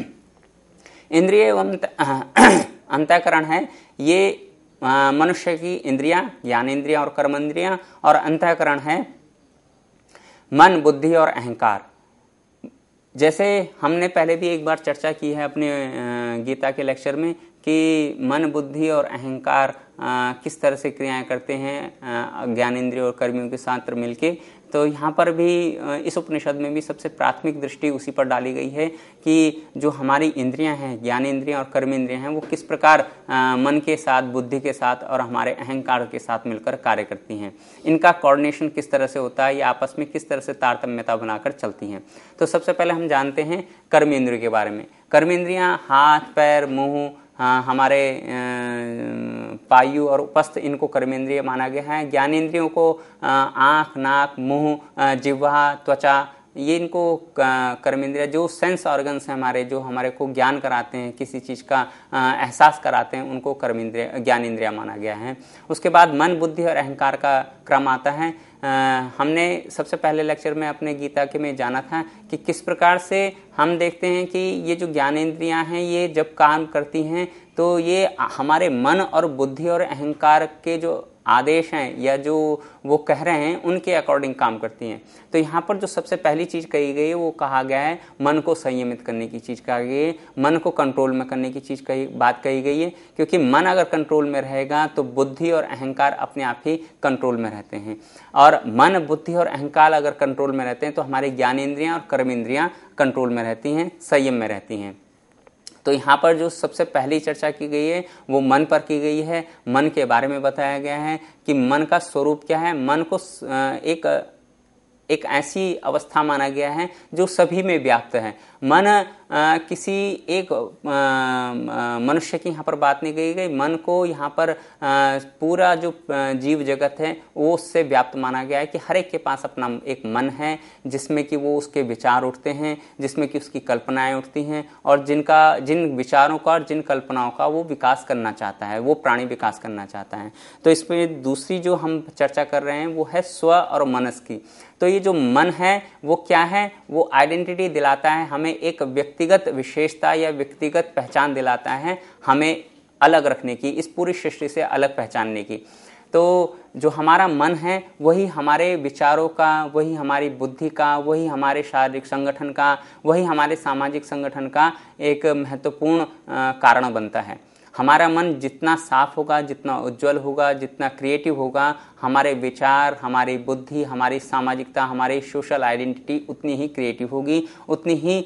इंद्रिय एवं अंतःकरण है ये मनुष्य की इंद्रियां ज्ञान इंद्रियां और कर्म इंद्रियां और अंतःकरण है मन बुद्धि और अहंकार जैसे हमने पहले भी एक बार चर्चा की है अपने गीता के लेक्चर में कि मन बुद्धि और अहंकार किस तरह से क्रियाएं करते हैं ज्ञान इंद्रिय और कर्मियों के साथ मिलके तो यहाँ पर भी इस उपनिषद में भी सबसे प्राथमिक दृष्टि उसी पर डाली गई है कि जो हमारी इंद्रियां हैं ज्ञान इंद्रियां और कर्म इंद्रियां हैं वो किस प्रकार मन के साथ बुद्धि के साथ और हमारे अहंकार के साथ मिलकर कार्य करती हैं इनका कोऑर्डिनेशन किस तरह से होता है या आपस में किस तरह से तारतम्यता बनाकर चलती हैं तो सबसे पहले हम जानते हैं कर्म इंद्रियों के बारे में कर्म इंद्रियाँ हाथ पैर मुँह हाँ, हमारे पायु और उपस्थ इनको कर्मेंद्रिय माना गया है ज्ञानेन्द्रियों को आँख नाक मुंह जिह्वा त्वचा ये इनको कर्मेंद्रिय जो सेंस ऑर्गन्स हैं हमारे जो हमारे को ज्ञान कराते हैं किसी चीज़ का एहसास कराते हैं उनको कर्मेंद्रिय ज्ञानेन्द्रिया माना गया है उसके बाद मन बुद्धि और अहंकार का क्रम आता है हमने सबसे पहले लेक्चर में अपने गीता के में जाना था कि किस प्रकार से हम देखते हैं कि ये जो ज्ञानेंद्रियां हैं ये जब काम करती हैं तो ये हमारे मन और बुद्धि और अहंकार के जो आदेश हैं या जो वो कह रहे हैं उनके अकॉर्डिंग काम करती हैं तो यहाँ पर जो सबसे पहली चीज़ कही गई है वो कहा गया है मन को संयमित करने की चीज़ कहा गई है मन को कंट्रोल में करने की चीज़ कही बात कही गई है क्योंकि मन अगर कंट्रोल में रहेगा तो बुद्धि और अहंकार अपने आप ही कंट्रोल में रहते हैं और मन बुद्धि और अहंकार अगर कंट्रोल में रहते हैं तो हमारे ज्ञानेन्द्रियाँ और कर्मेंद्रियाँ कंट्रोल में रहती हैं संयम में रहती हैं तो यहाँ पर जो सबसे पहली चर्चा की गई है वो मन पर की गई है मन के बारे में बताया गया है कि मन का स्वरूप क्या है मन को एक एक ऐसी अवस्था माना गया है जो सभी में व्याप्त है मन आ, किसी एक मनुष्य की यहाँ पर बात नहीं कही गई मन को यहाँ पर आ, पूरा जो जीव जगत है वो उससे व्याप्त माना गया है कि हर एक के पास अपना एक मन है जिसमें कि वो उसके विचार उठते हैं जिसमें कि उसकी कल्पनाएं उठती हैं और जिनका जिन विचारों का और जिन कल्पनाओं का वो विकास करना चाहता है वो प्राणी विकास करना चाहता है तो इसमें दूसरी जो हम चर्चा कर रहे हैं वो है स्व और मनस की तो ये जो मन है वो क्या है वो आइडेंटिटी दिलाता है हमें हमें एक व्यक्तिगत विशेषता या व्यक्तिगत पहचान दिलाता है हमें अलग रखने की इस पूरी सृष्टि से अलग पहचानने की तो जो हमारा मन है वही हमारे विचारों का वही हमारी बुद्धि का वही हमारे शारीरिक संगठन का वही हमारे सामाजिक संगठन का एक महत्वपूर्ण कारण बनता है हमारा मन जितना साफ होगा जितना उज्जवल होगा जितना क्रिएटिव होगा हमारे विचार हमारी बुद्धि हमारी सामाजिकता हमारी सोशल आइडेंटिटी उतनी ही क्रिएटिव होगी उतनी ही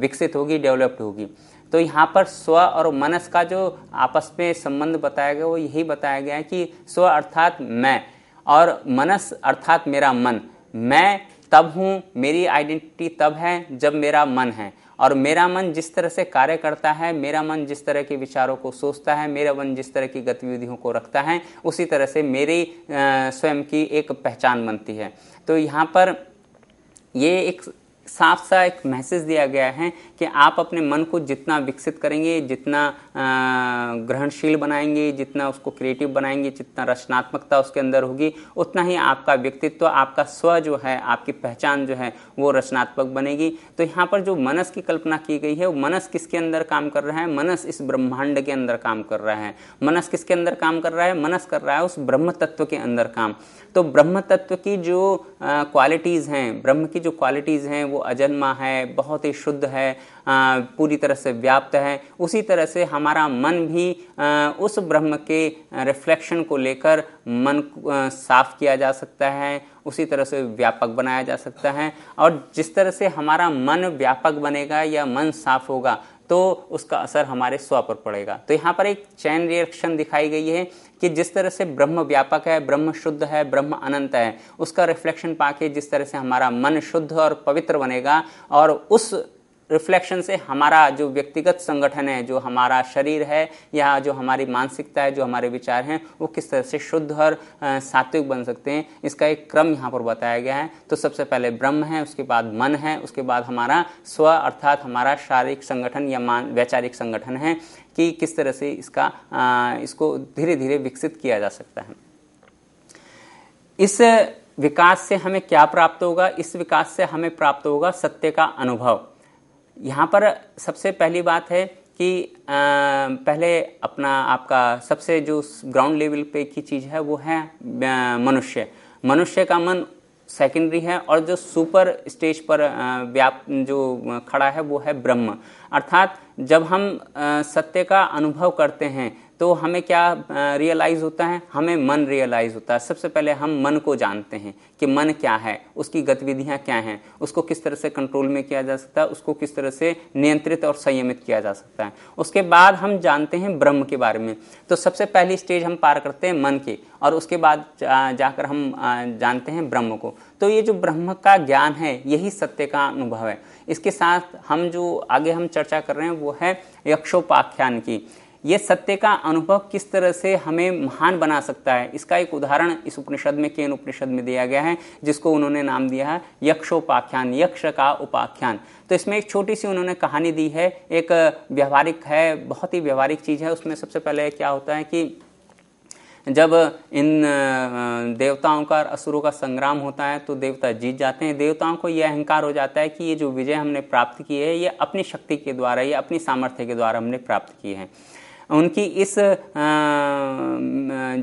विकसित होगी डेवलप्ड होगी तो यहाँ पर स्व और मनस का जो आपस में संबंध बताया गया वो यही बताया गया है कि स्व अर्थात मैं और मनस अर्थात मेरा मन मैं तब हूँ मेरी आइडेंटिटी तब है जब मेरा मन है और मेरा मन जिस तरह से कार्य करता है मेरा मन जिस तरह के विचारों को सोचता है मेरा मन जिस तरह की गतिविधियों को रखता है उसी तरह से मेरी स्वयं की एक पहचान बनती है तो यहाँ पर ये एक साफ सा एक मैसेज दिया गया है कि आप अपने मन को जितना विकसित करेंगे जितना ग्रहणशील बनाएंगे जितना उसको क्रिएटिव बनाएंगे जितना रचनात्मकता उसके अंदर होगी उतना ही आपका व्यक्तित्व तो आपका स्व जो है आपकी पहचान जो है वो रचनात्मक बनेगी तो यहाँ पर जो मनस की कल्पना की गई है वो मनस किसके अंदर काम कर रहा है मनस इस ब्रह्मांड के अंदर काम कर रहा है मनस किसके अंदर काम कर रहा है मनस कर रहा है उस ब्रह्म तत्व के अंदर काम तो ब्रह्म तत्व की जो क्वालिटीज़ हैं ब्रह्म की जो क्वालिटीज़ हैं वो वो अजन्मा है बहुत ही शुद्ध है पूरी तरह से व्याप्त है उसी तरह से हमारा मन भी उस ब्रह्म के रिफ्लेक्शन को लेकर मन साफ किया जा सकता है उसी तरह से व्यापक बनाया जा सकता है और जिस तरह से हमारा मन व्यापक बनेगा या मन साफ होगा तो उसका असर हमारे स्व पर पड़ेगा तो यहाँ पर एक चैन रिएक्शन दिखाई गई है कि जिस तरह से ब्रह्म व्यापक है ब्रह्म शुद्ध है ब्रह्म अनंत है उसका रिफ्लेक्शन पाके जिस तरह से हमारा मन शुद्ध और पवित्र बनेगा और उस रिफ्लेक्शन से हमारा जो व्यक्तिगत संगठन है जो हमारा शरीर है या जो हमारी मानसिकता है जो हमारे विचार हैं वो किस तरह से शुद्ध और सात्विक बन सकते हैं इसका एक क्रम यहाँ पर बताया गया है तो सबसे पहले ब्रह्म है उसके बाद मन है उसके बाद हमारा स्व अर्थात हमारा शारीरिक संगठन या मान वैचारिक संगठन है कि किस तरह से इसका इसको धीरे धीरे विकसित किया जा सकता है इस विकास से हमें क्या प्राप्त होगा इस विकास से हमें प्राप्त होगा सत्य का अनुभव यहाँ पर सबसे पहली बात है कि पहले अपना आपका सबसे जो ग्राउंड लेवल पे की चीज़ है वो है मनुष्य मनुष्य का मन सेकेंडरी है और जो सुपर स्टेज पर व्याप जो खड़ा है वो है ब्रह्म अर्थात जब हम सत्य का अनुभव करते हैं तो हमें क्या रियलाइज़ होता है हमें मन रियलाइज़ होता है सबसे पहले हम मन को जानते हैं कि मन क्या है उसकी गतिविधियाँ क्या हैं उसको किस तरह से कंट्रोल में किया जा सकता है उसको किस तरह से नियंत्रित और संयमित किया जा सकता है उसके बाद हम जानते हैं ब्रह्म के बारे में तो सबसे पहली स्टेज हम पार करते हैं मन की और उसके बाद जाकर हम जानते हैं ब्रह्म को तो ये जो ब्रह्म का ज्ञान है यही सत्य का अनुभव है इसके साथ हम जो आगे हम चर्चा कर रहे हैं वो है यक्षोपाख्यान की ये सत्य का अनुभव किस तरह से हमें महान बना सकता है इसका एक उदाहरण इस उपनिषद में केन उपनिषद में दिया गया है जिसको उन्होंने नाम दिया है यक्षोपाख्यान यक्ष का उपाख्यान तो इसमें एक छोटी सी उन्होंने कहानी दी है एक व्यवहारिक है बहुत ही व्यवहारिक चीज़ है उसमें सबसे पहले क्या होता है कि जब इन देवताओं का असुरों का संग्राम होता है तो देवता जीत जाते हैं देवताओं को यह अहंकार हो जाता है कि ये जो विजय हमने प्राप्त की है ये अपनी शक्ति के द्वारा ये अपनी सामर्थ्य के द्वारा हमने प्राप्त की है उनकी इस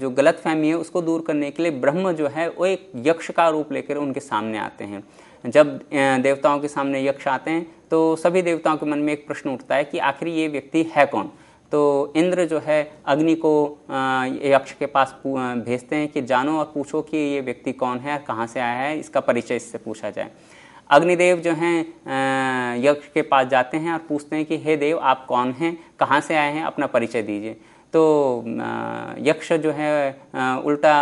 जो गलत फहमी है उसको दूर करने के लिए ब्रह्म जो है वो एक यक्ष का रूप लेकर उनके सामने आते हैं जब देवताओं के सामने यक्ष आते हैं तो सभी देवताओं के मन में एक प्रश्न उठता है कि आखिर ये व्यक्ति है कौन तो इंद्र जो है अग्नि को यक्ष के पास भेजते हैं कि जानो और पूछो कि ये व्यक्ति कौन है कहाँ से आया है इसका परिचय इससे पूछा जाए अग्निदेव जो हैं यक्ष के पास जाते हैं और पूछते हैं कि हे देव आप कौन हैं कहाँ से आए हैं अपना परिचय दीजिए तो यक्ष जो है उल्टा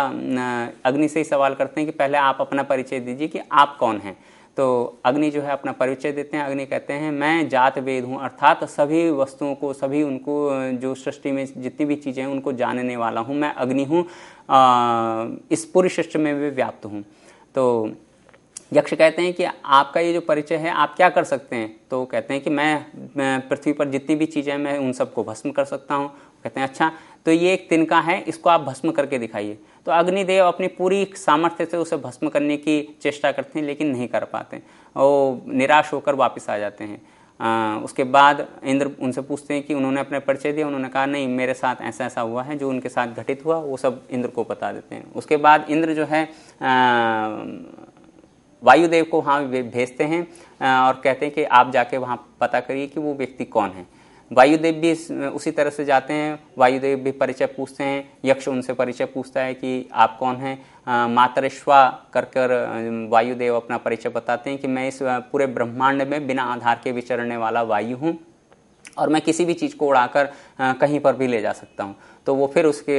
अग्नि से ही सवाल करते हैं कि पहले आप अपना परिचय दीजिए कि आप कौन हैं तो अग्नि जो है अपना परिचय देते हैं अग्नि कहते हैं मैं जात वेद हूँ अर्थात सभी वस्तुओं को सभी उनको जो सृष्टि में जितनी भी चीज़ें हैं उनको जानने वाला हूँ मैं अग्नि हूँ इस पूरी सृष्टि में भी व्याप्त हूँ तो यक्ष कहते हैं कि आपका ये जो परिचय है आप क्या कर सकते हैं तो कहते हैं कि मैं, मैं पृथ्वी पर जितनी भी चीज़ें मैं उन सबको भस्म कर सकता हूँ कहते हैं अच्छा तो ये एक तिनका है इसको आप भस्म करके दिखाइए तो अग्निदेव अपनी पूरी सामर्थ्य से उसे भस्म करने की चेष्टा करते हैं लेकिन नहीं कर पाते वो निराश होकर वापस आ जाते हैं आ, उसके बाद इंद्र उनसे पूछते हैं कि उन्होंने अपने परिचय दिया उन्होंने कहा नहीं मेरे साथ ऐसा ऐसा हुआ है जो उनके साथ घटित हुआ वो सब इंद्र को बता देते हैं उसके बाद इंद्र जो है आ, वायुदेव को वहाँ भेजते हैं और कहते हैं कि आप जाके वहाँ पता करिए कि वो व्यक्ति कौन है वायुदेव भी उसी तरह से जाते हैं वायुदेव भी परिचय पूछते हैं यक्ष उनसे परिचय पूछता है कि आप कौन हैं मातरेश्वा कर कर वायुदेव अपना परिचय बताते हैं कि मैं इस पूरे ब्रह्मांड में बिना आधार के विचरने वाला वायु हूँ और मैं किसी भी चीज़ को उड़ाकर कहीं पर भी ले जा सकता हूँ तो वो फिर उसके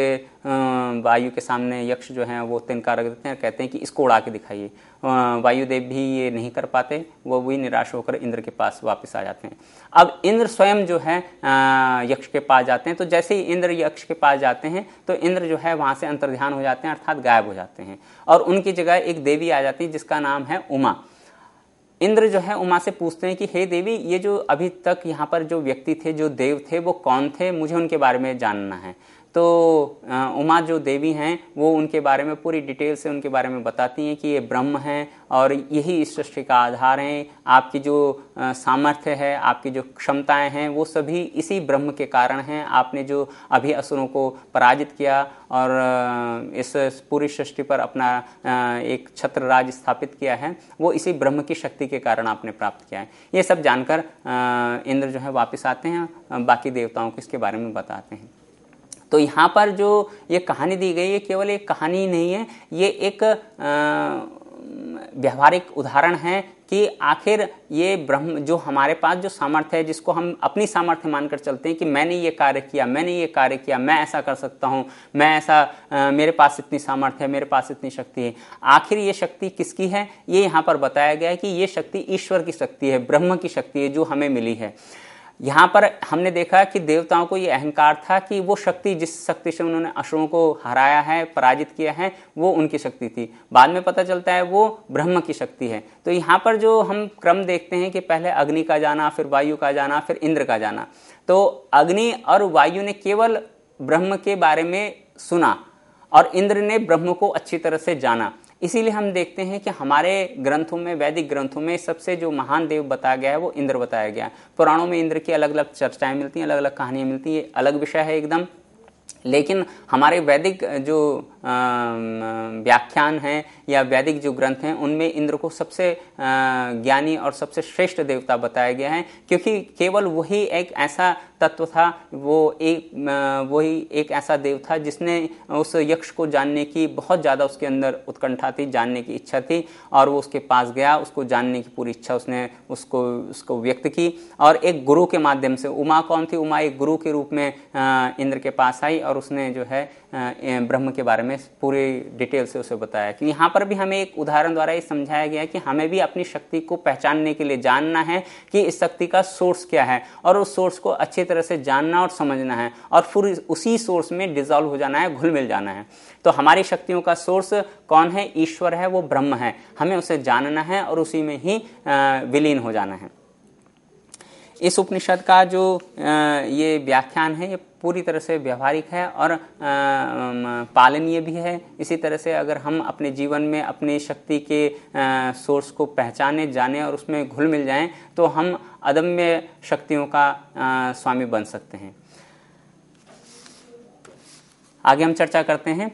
वायु के सामने यक्ष जो हैं वो तिनका रख देते हैं कहते हैं कि इसको उड़ा के दिखाइए वायुदेव भी ये नहीं कर पाते वो भी निराश होकर इंद्र के पास वापस आ जाते हैं अब इंद्र स्वयं जो है यक्ष के पास जाते हैं तो जैसे ही इंद्र यक्ष के पास जाते हैं तो इंद्र जो है वहाँ से अंतर्ध्यान हो जाते हैं अर्थात गायब हो जाते हैं और उनकी जगह एक देवी आ जाती है जिसका नाम है उमा इंद्र जो है उमा से पूछते हैं कि हे देवी ये जो अभी तक यहाँ पर जो व्यक्ति थे जो देव थे वो कौन थे मुझे उनके बारे में जानना है तो उमा जो देवी हैं वो उनके बारे में पूरी डिटेल से उनके बारे में बताती हैं कि ये ब्रह्म हैं और यही इस सृष्टि का आधार हैं आपकी जो सामर्थ्य है आपकी जो क्षमताएं हैं वो सभी इसी ब्रह्म के कारण हैं आपने जो अभी असुरों को पराजित किया और इस पूरी सृष्टि पर अपना एक छत्र राज स्थापित किया है वो इसी ब्रह्म की शक्ति के कारण आपने प्राप्त किया है ये सब जानकर इंद्र जो है वापस आते हैं बाकी देवताओं को इसके बारे में बताते हैं तो यहाँ पर जो ये कहानी दी गई है केवल एक कहानी नहीं है ये एक व्यवहारिक उदाहरण है कि आखिर ये ब्रह्म जो हमारे पास जो सामर्थ्य है जिसको हम अपनी सामर्थ्य मानकर चलते हैं कि मैंने ये कार्य किया मैंने ये कार्य किया मैं ऐसा कर सकता हूँ मैं ऐसा आ, मेरे पास इतनी सामर्थ्य है मेरे पास इतनी शक्ति है आखिर ये शक्ति किसकी है ये यहाँ पर बताया गया है कि ये शक्ति ईश्वर की शक्ति है ब्रह्म की शक्ति है जो हमें मिली है यहाँ पर हमने देखा कि देवताओं को ये अहंकार था कि वो शक्ति जिस शक्ति से उन्होंने अशुओं को हराया है पराजित किया है वो उनकी शक्ति थी बाद में पता चलता है वो ब्रह्म की शक्ति है तो यहाँ पर जो हम क्रम देखते हैं कि पहले अग्नि का जाना फिर वायु का जाना फिर इंद्र का जाना तो अग्नि और वायु ने केवल ब्रह्म के बारे में सुना और इंद्र ने ब्रह्म को अच्छी तरह से जाना इसीलिए हम देखते हैं कि हमारे ग्रंथों में वैदिक ग्रंथों में सबसे जो महान देव बताया गया है वो इंद्र बताया गया है पुराणों में इंद्र की अलग अलग चर्चाएं मिलती हैं अलग अलग कहानियां मिलती हैं अलग विषय है एकदम लेकिन हमारे वैदिक जो व्याख्यान हैं या वैदिक जो ग्रंथ हैं उनमें इंद्र को सबसे ज्ञानी और सबसे श्रेष्ठ देवता बताया गया है क्योंकि केवल वही एक ऐसा तत्व था वो एक वही एक ऐसा देव था जिसने उस यक्ष को जानने की बहुत ज़्यादा उसके अंदर उत्कंठा थी जानने की इच्छा थी और वो उसके पास गया उसको जानने की पूरी इच्छा उसने उसको उसको व्यक्त की और एक गुरु के माध्यम से उमा कौन थी उमा एक गुरु के रूप में इंद्र के पास आई और उसने जो है ब्रह्म के बारे में हमें पूरी डिटेल से उसे बताया कि यहाँ पर भी हमें एक उदाहरण द्वारा ये समझाया गया कि हमें भी अपनी शक्ति को पहचानने के लिए जानना है कि इस शक्ति का सोर्स क्या है और उस सोर्स को अच्छी तरह से जानना और समझना है और फिर उसी सोर्स में डिजॉल्व हो जाना है घुल मिल जाना है तो हमारी शक्तियों का सोर्स कौन है ईश्वर है वो ब्रह्म है हमें उसे जानना है और उसी में ही विलीन हो जाना है इस उपनिषद का जो ये व्याख्यान है ये पूरी तरह से व्यवहारिक है और पालनीय भी है इसी तरह से अगर हम अपने जीवन में अपनी शक्ति के सोर्स को पहचाने जाने और उसमें घुल मिल जाएं तो हम अदम्य शक्तियों का स्वामी बन सकते हैं आगे हम चर्चा करते हैं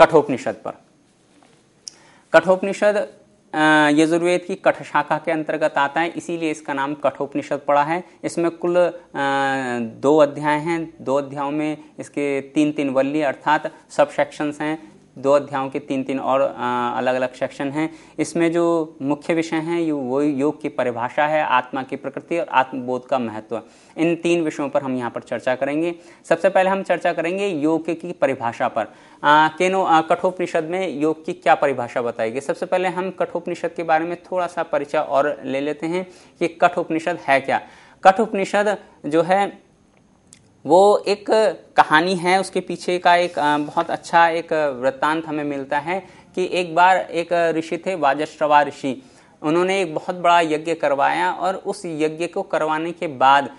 कठोपनिषद पर कठोपनिषद यजुर्वेद की कठ शाखा के अंतर्गत आता है इसीलिए इसका नाम कठोपनिषद पड़ा है इसमें कुल दो अध्याय हैं दो अध्यायों में इसके तीन तीन वल्ली अर्थात सब सेक्शंस हैं दो अध्यायों के तीन तीन और अलग अलग सेक्शन हैं इसमें जो मुख्य विषय हैं वो योग की परिभाषा है आत्मा की प्रकृति और आत्मबोध का महत्व इन तीन विषयों पर हम यहाँ पर चर्चा करेंगे सबसे पहले हम चर्चा करेंगे योग की परिभाषा पर केनो कठोपनिषद में योग की क्या परिभाषा बताई गई सबसे पहले हम कठोपनिषद के बारे में थोड़ा सा परिचय और ले लेते हैं कि कठोपनिषद है क्या कठोपनिषद जो है वो एक कहानी है उसके पीछे का एक बहुत अच्छा एक वृत्तांत हमें मिलता है कि एक बार एक ऋषि थे वाजश्रवा ऋषि उन्होंने एक बहुत बड़ा यज्ञ करवाया और उस यज्ञ को करवाने के बाद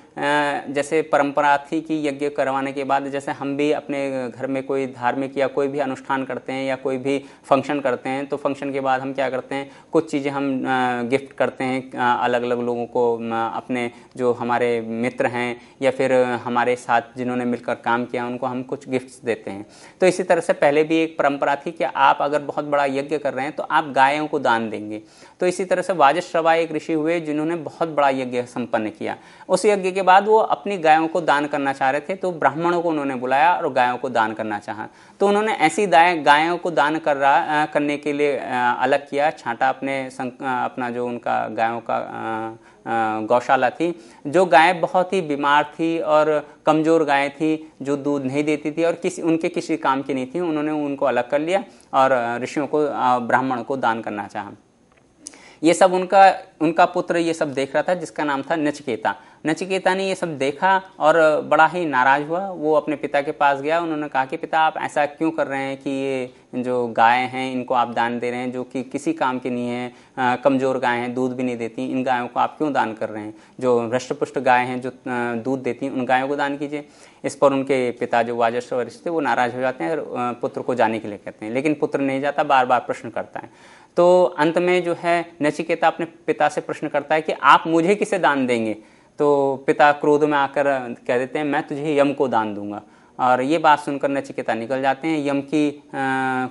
जैसे परंपरा थी कि यज्ञ करवाने के बाद जैसे हम भी अपने घर में कोई धार्मिक या कोई भी अनुष्ठान करते हैं या कोई भी फंक्शन करते हैं तो फंक्शन के बाद हम क्या करते हैं कुछ चीज़ें हम गिफ्ट करते हैं अलग अलग लोगों को अपने जो हमारे मित्र हैं या फिर हमारे साथ जिन्होंने मिलकर काम किया उनको हम कुछ गिफ्ट्स देते हैं तो इसी तरह से पहले भी एक परंपरा थी कि आप अगर बहुत बड़ा यज्ञ कर रहे हैं तो आप गायों को दान देंगे तो इसी इसी तरह से वाजश्रवा एक ऋषि हुए जिन्होंने बहुत बड़ा यज्ञ संपन्न किया उस यज्ञ के बाद वो अपनी गायों को दान करना चाह रहे थे तो ब्राह्मणों को उन्होंने बुलाया और गायों को दान करना चाहा तो उन्होंने ऐसी गायों को दान कर रहा करने के लिए अलग किया छांटा अपने अपना जो उनका गायों का गौशाला थी जो गायें बहुत ही बीमार थी और कमज़ोर गायें थी जो दूध नहीं देती थी और किसी उनके किसी काम की नहीं थी उन्होंने उनको अलग कर लिया और ऋषियों को ब्राह्मण को दान करना चाहा ये सब उनका उनका पुत्र ये सब देख रहा था जिसका नाम था नचकेता नचकेता ने ये सब देखा और बड़ा ही नाराज हुआ वो अपने पिता के पास गया उन्होंने कहा कि पिता आप ऐसा क्यों कर रहे हैं कि ये जो गाय हैं इनको आप दान दे रहे हैं जो कि किसी काम की नहीं है कमज़ोर गाय हैं दूध भी नहीं देती इन गायों को आप क्यों दान कर रहे हैं जो हृष्टपुष्ट गाय हैं जो दूध देती हैं उन गायों को दान कीजिए इस पर उनके पिता जो वाजस्व वरिष्ठ थे वो नाराज़ हो जाते हैं और पुत्र को जाने के लिए कहते हैं लेकिन पुत्र नहीं जाता बार बार प्रश्न करता है तो अंत में जो है नचिकेता अपने पिता से प्रश्न करता है कि आप मुझे किसे दान देंगे तो पिता क्रोध में आकर कह देते हैं मैं तुझे यम को दान दूंगा और ये बात सुनकर नचिकेता निकल जाते हैं यम की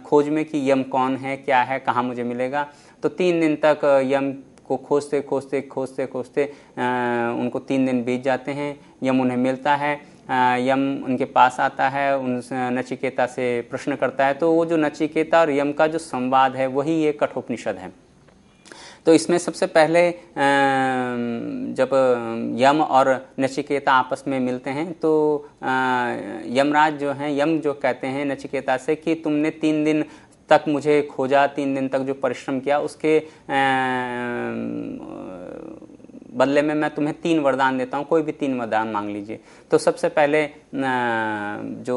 खोज में कि यम कौन है क्या है कहाँ मुझे मिलेगा तो तीन दिन तक यम को खोजते खोजते खोजते खोजते उनको तीन दिन बीत जाते हैं यम उन्हें मिलता है यम उनके पास आता है उन नचिकेता से प्रश्न करता है तो वो जो नचिकेता और यम का जो संवाद है वही ये कठोपनिषद है तो इसमें सबसे पहले जब यम और नचिकेता आपस में मिलते हैं तो यमराज जो हैं यम जो कहते हैं नचिकेता से कि तुमने तीन दिन तक मुझे खोजा तीन दिन तक जो परिश्रम किया उसके बदले में मैं तुम्हें तीन वरदान देता हूँ कोई भी तीन वरदान मांग लीजिए तो सबसे पहले जो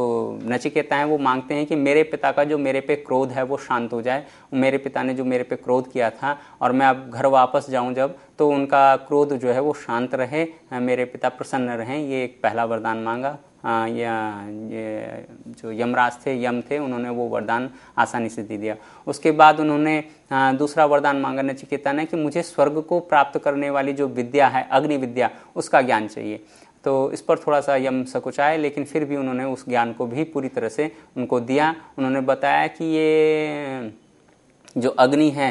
नचिकेता है वो मांगते हैं कि मेरे पिता का जो मेरे पे क्रोध है वो शांत हो जाए मेरे पिता ने जो मेरे पे क्रोध किया था और मैं अब घर वापस जाऊँ जब तो उनका क्रोध जो है वो शांत रहे मेरे पिता प्रसन्न रहें ये एक पहला वरदान मांगा या ये जो यमराज थे यम थे उन्होंने वो वरदान आसानी से दे दिया उसके बाद उन्होंने दूसरा वरदान मांगा नचिकेता ने कि मुझे स्वर्ग को प्राप्त करने वाली जो विद्या है अग्नि विद्या उसका ज्ञान चाहिए तो इस पर थोड़ा सा यम सकुचाए लेकिन फिर भी उन्होंने उस ज्ञान को भी पूरी तरह से उनको दिया उन्होंने बताया कि ये जो अग्नि है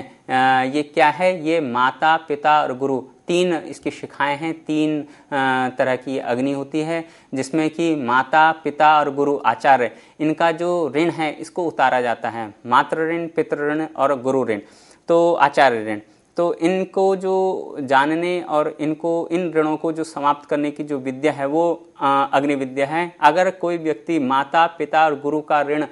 ये क्या है ये माता पिता और गुरु तीन इसकी शिखाएं हैं तीन तरह की अग्नि होती है जिसमें कि माता पिता और गुरु आचार्य इनका जो ऋण है इसको उतारा जाता है मातृ ऋण पितृ ऋण और गुरु ऋण तो आचार्य ऋण तो इनको जो जानने और इनको इन ऋणों को जो समाप्त करने की जो विद्या है वो अग्नि विद्या है अगर कोई व्यक्ति माता पिता और गुरु का ऋण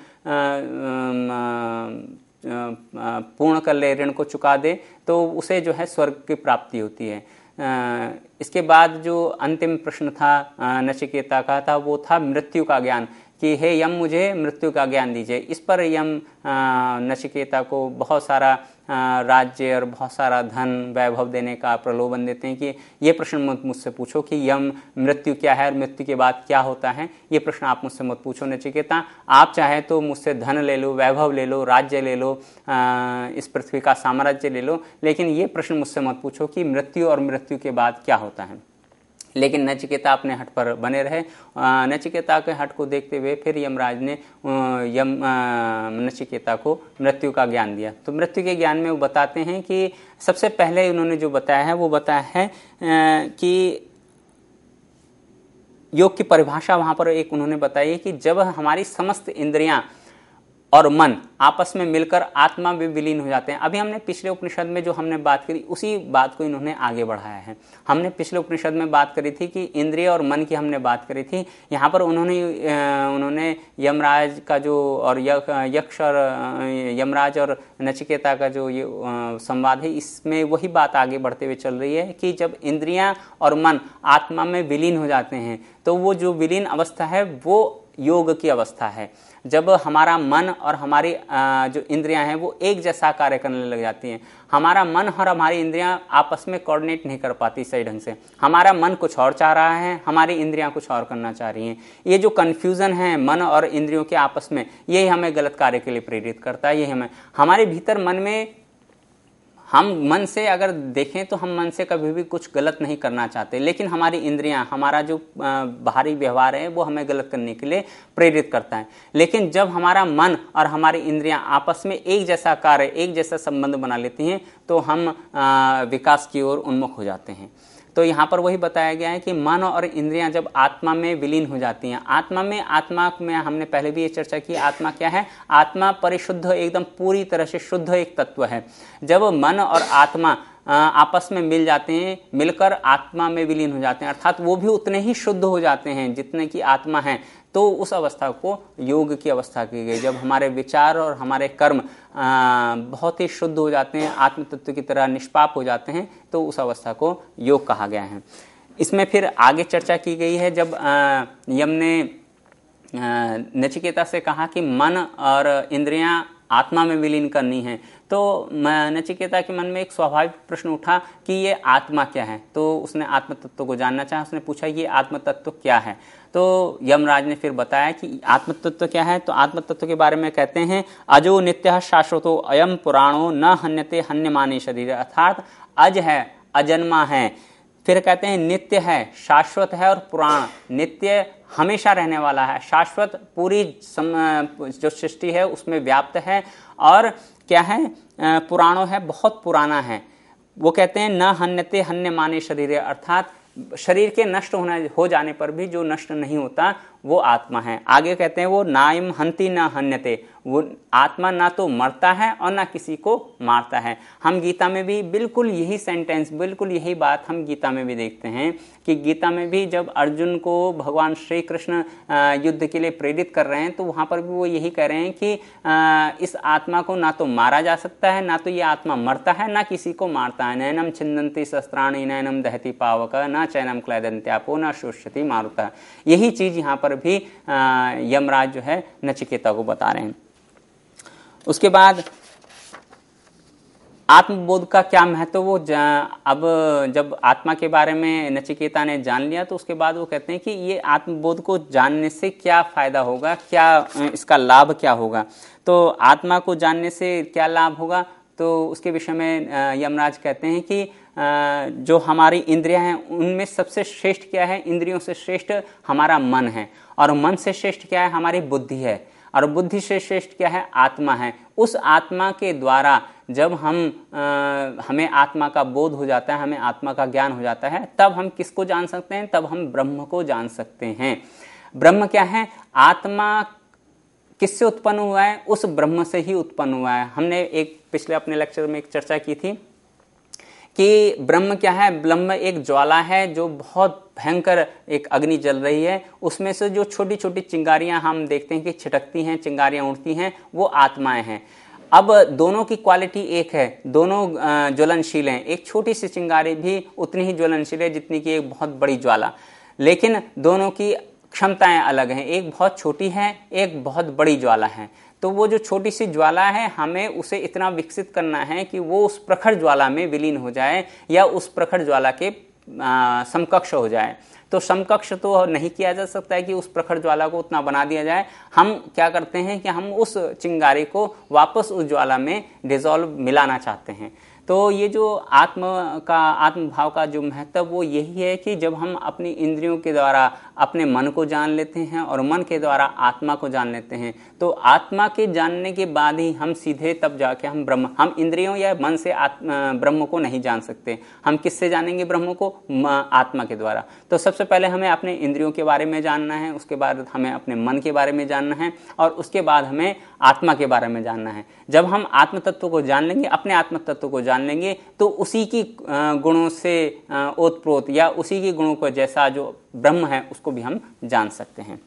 पूर्ण कर ले ऋण को चुका दे तो उसे जो है स्वर्ग की प्राप्ति होती है इसके बाद जो अंतिम प्रश्न था नचिकेता का था वो था मृत्यु का ज्ञान कि हे यम मुझे मृत्यु का ज्ञान दीजिए इस पर यम नचिकेता को बहुत सारा राज्य और बहुत सारा धन वैभव देने का प्रलोभन देते हैं कि ये प्रश्न मत मुझसे पूछो कि यम मृत्यु क्या है और मृत्यु के बाद क्या होता है ये प्रश्न आप मुझसे मत पूछो नचिकेता आप चाहे तो मुझसे धन ले लो वैभव ले लो राज्य ले लो इस पृथ्वी का साम्राज्य ले लो लेकिन ये प्रश्न मुझसे मत पूछो कि मृत्यु और मृत्यु के बाद क्या होता है लेकिन नचिकेता अपने हट पर बने रहे नचिकेता के हट को देखते हुए फिर यमराज ने यम नचिकेता को मृत्यु का ज्ञान दिया तो मृत्यु के ज्ञान में वो बताते हैं कि सबसे पहले उन्होंने जो बताया है वो बताया है कि योग की परिभाषा वहाँ पर एक उन्होंने बताई कि जब हमारी समस्त इंद्रियां और मन आपस में मिलकर आत्मा भी विलीन हो जाते हैं अभी हमने पिछले उपनिषद में जो हमने बात करी उसी बात को इन्होंने आगे बढ़ाया है हमने पिछले उपनिषद में बात करी थी कि इंद्रिय और मन की हमने बात करी थी यहाँ पर उन्होंने उन्होंने यमराज का जो और यक्ष और यमराज और नचिकेता का जो ये संवाद है इसमें वही बात आगे बढ़ते हुए चल रही है कि जब इंद्रियाँ और मन आत्मा में विलीन हो जाते हैं तो वो जो विलीन अवस्था है वो योग की अवस्था है जब हमारा मन और हमारी जो इंद्रियां हैं वो एक जैसा कार्य करने लग जाती हैं हमारा मन और हमारी इंद्रियां आपस में कोऑर्डिनेट नहीं कर पाती सही ढंग से हमारा मन कुछ और चाह रहा है हमारी इंद्रियां कुछ और करना चाह रही हैं ये जो कन्फ्यूज़न है मन और इंद्रियों के आपस में यही हमें गलत कार्य के लिए प्रेरित करता है यही हमें हमारे भीतर मन में हम मन से अगर देखें तो हम मन से कभी भी कुछ गलत नहीं करना चाहते लेकिन हमारी इंद्रियां हमारा जो बाहरी व्यवहार है वो हमें गलत करने के लिए प्रेरित करता है लेकिन जब हमारा मन और हमारी इंद्रियां आपस में एक जैसा कार्य एक जैसा संबंध बना लेती हैं तो हम विकास की ओर उन्मुख हो जाते हैं तो यहाँ पर वही बताया गया है कि मन और इंद्रियां जब आत्मा में विलीन हो जाती हैं आत्मा में आत्मा में हमने पहले भी ये चर्चा की आत्मा क्या है आत्मा परिशुद्ध एकदम पूरी तरह से शुद्ध एक तत्व है जब मन और आत्मा आपस में मिल जाते हैं मिलकर आत्मा में विलीन हो जाते हैं अर्थात वो भी उतने ही शुद्ध हो जाते हैं जितने की आत्मा है तो उस अवस्था को योग की अवस्था की गई जब हमारे विचार और हमारे कर्म बहुत ही शुद्ध हो जाते हैं आत्म तत्व की तरह निष्पाप हो जाते हैं तो उस अवस्था को योग कहा गया है इसमें फिर आगे चर्चा की गई है जब यम ने नचिकेता से कहा कि मन और इंद्रियां आत्मा में विलीन करनी है तो नचिकेता के मन में एक स्वाभाविक प्रश्न उठा कि ये आत्मा क्या है तो उसने आत्म तत्व को जानना चाहा उसने पूछा ये आत्म तत्व क्या है तो यमराज ने फिर बताया कि आत्मतत्व क्या है तो आत्मतत्व के बारे में कहते हैं अजो नित्य शाश्वतो अयम पुराणो न हन्यते हन्य माने शरीर अर्थात अज है अजन्मा है फिर कहते हैं नित्य है शाश्वत है और पुराण नित्य हमेशा रहने वाला है शाश्वत पूरी सम, जो सृष्टि है उसमें व्याप्त है और क्या है पुराणों है बहुत पुराना है वो कहते हैं न हन्यते हन्य माने शरीर अर्थात शरीर के नष्ट होने हो जाने पर भी जो नष्ट नहीं होता वो आत्मा है आगे कहते हैं वो नाइम हंति ना हन्यते वो आत्मा ना तो मरता है और ना किसी को मारता है हम गीता में भी बिल्कुल यही सेंटेंस बिल्कुल यही बात हम गीता में भी देखते हैं कि गीता में भी जब अर्जुन को भगवान श्री कृष्ण युद्ध के लिए प्रेरित कर रहे हैं तो वहाँ पर भी वो यही कह रहे हैं कि इस आत्मा को ना तो मारा जा सकता है ना तो ये आत्मा मरता है ना किसी को मारता है नैनम छिंदंती शस्त्राणी नैनम दहती पावक ना चैनम क्लैदंत्यापो ना शोष्यति मारुता यही चीज़ यहाँ पर पर भी यमराज जो है नचिकेता को बता रहे हैं उसके बाद आत्मबोध का क्या महत्व तो वो अब जब आत्मा के बारे में नचिकेता ने जान लिया तो उसके बाद वो कहते हैं कि ये आत्मबोध को जानने से क्या फायदा होगा क्या इसका लाभ क्या होगा तो आत्मा को जानने से क्या लाभ होगा तो उसके विषय में यमराज कहते हैं कि जो हमारी इंद्रियां हैं उनमें सबसे श्रेष्ठ क्या है इंद्रियों से श्रेष्ठ हमारा मन है और मन से श्रेष्ठ क्या है हमारी बुद्धि है और बुद्धि से श्रेष्ठ क्या है आत्मा है उस आत्मा के द्वारा जब हम आ, हमें आत्मा का बोध हो जाता है हमें आत्मा का ज्ञान हो जाता है तब हम किसको जान सकते हैं तब हम ब्रह्म को जान सकते हैं ब्रह्म क्या है आत्मा किससे उत्पन्न हुआ है उस ब्रह्म से ही उत्पन्न हुआ है हमने एक पिछले अपने लेक्चर में एक चर्चा की थी कि ब्रह्म क्या है ब्रह्म एक ज्वाला है जो बहुत भयंकर एक अग्नि जल रही है उसमें से जो छोटी छोटी चिंगारियां हम देखते हैं कि छिटकती हैं चिंगारियां उड़ती हैं वो आत्माएं हैं अब दोनों की क्वालिटी एक है दोनों ज्वलनशील हैं एक छोटी सी चिंगारी भी उतनी ही ज्वलनशील है जितनी कि एक बहुत बड़ी ज्वाला लेकिन दोनों की क्षमताएं अलग हैं एक बहुत छोटी है एक बहुत बड़ी ज्वाला है तो वो जो छोटी सी ज्वाला है हमें उसे इतना विकसित करना है कि वो उस प्रखर ज्वाला में विलीन हो जाए या उस प्रखर ज्वाला के समकक्ष हो जाए तो समकक्ष तो नहीं किया जा सकता है कि उस प्रखर ज्वाला को उतना बना दिया जाए हम क्या करते हैं कि हम उस चिंगारी को वापस उस ज्वाला में डिजॉल्व मिलाना चाहते हैं तो ये जो आत्म का आत्मभाव का जो महत्व वो यही है कि जब हम अपनी इंद्रियों के द्वारा अपने मन को जान लेते हैं और मन के द्वारा आत्मा को जान लेते हैं तो आत्मा के जानने के बाद ही हम सीधे तब जाके हम ब्रह्म हम इंद्रियों या मन से आत्मा ब्रह्म को नहीं जान सकते हम किससे जानेंगे ब्रह्म को आत्मा के द्वारा तो सबसे पहले हमें अपने इंद्रियों के बारे में जानना है उसके बाद हमें अपने मन के बारे में जानना है और उसके बाद हमें आत्मा के बारे में जानना है जब हम आत्म तत्व को जान लेंगे अपने आत्म तत्व को जान लेंगे तो उसी की गुणों से ओतप्रोत या उसी के गुणों को जैसा जो ब्रह्म है उसको भी हम जान सकते हैं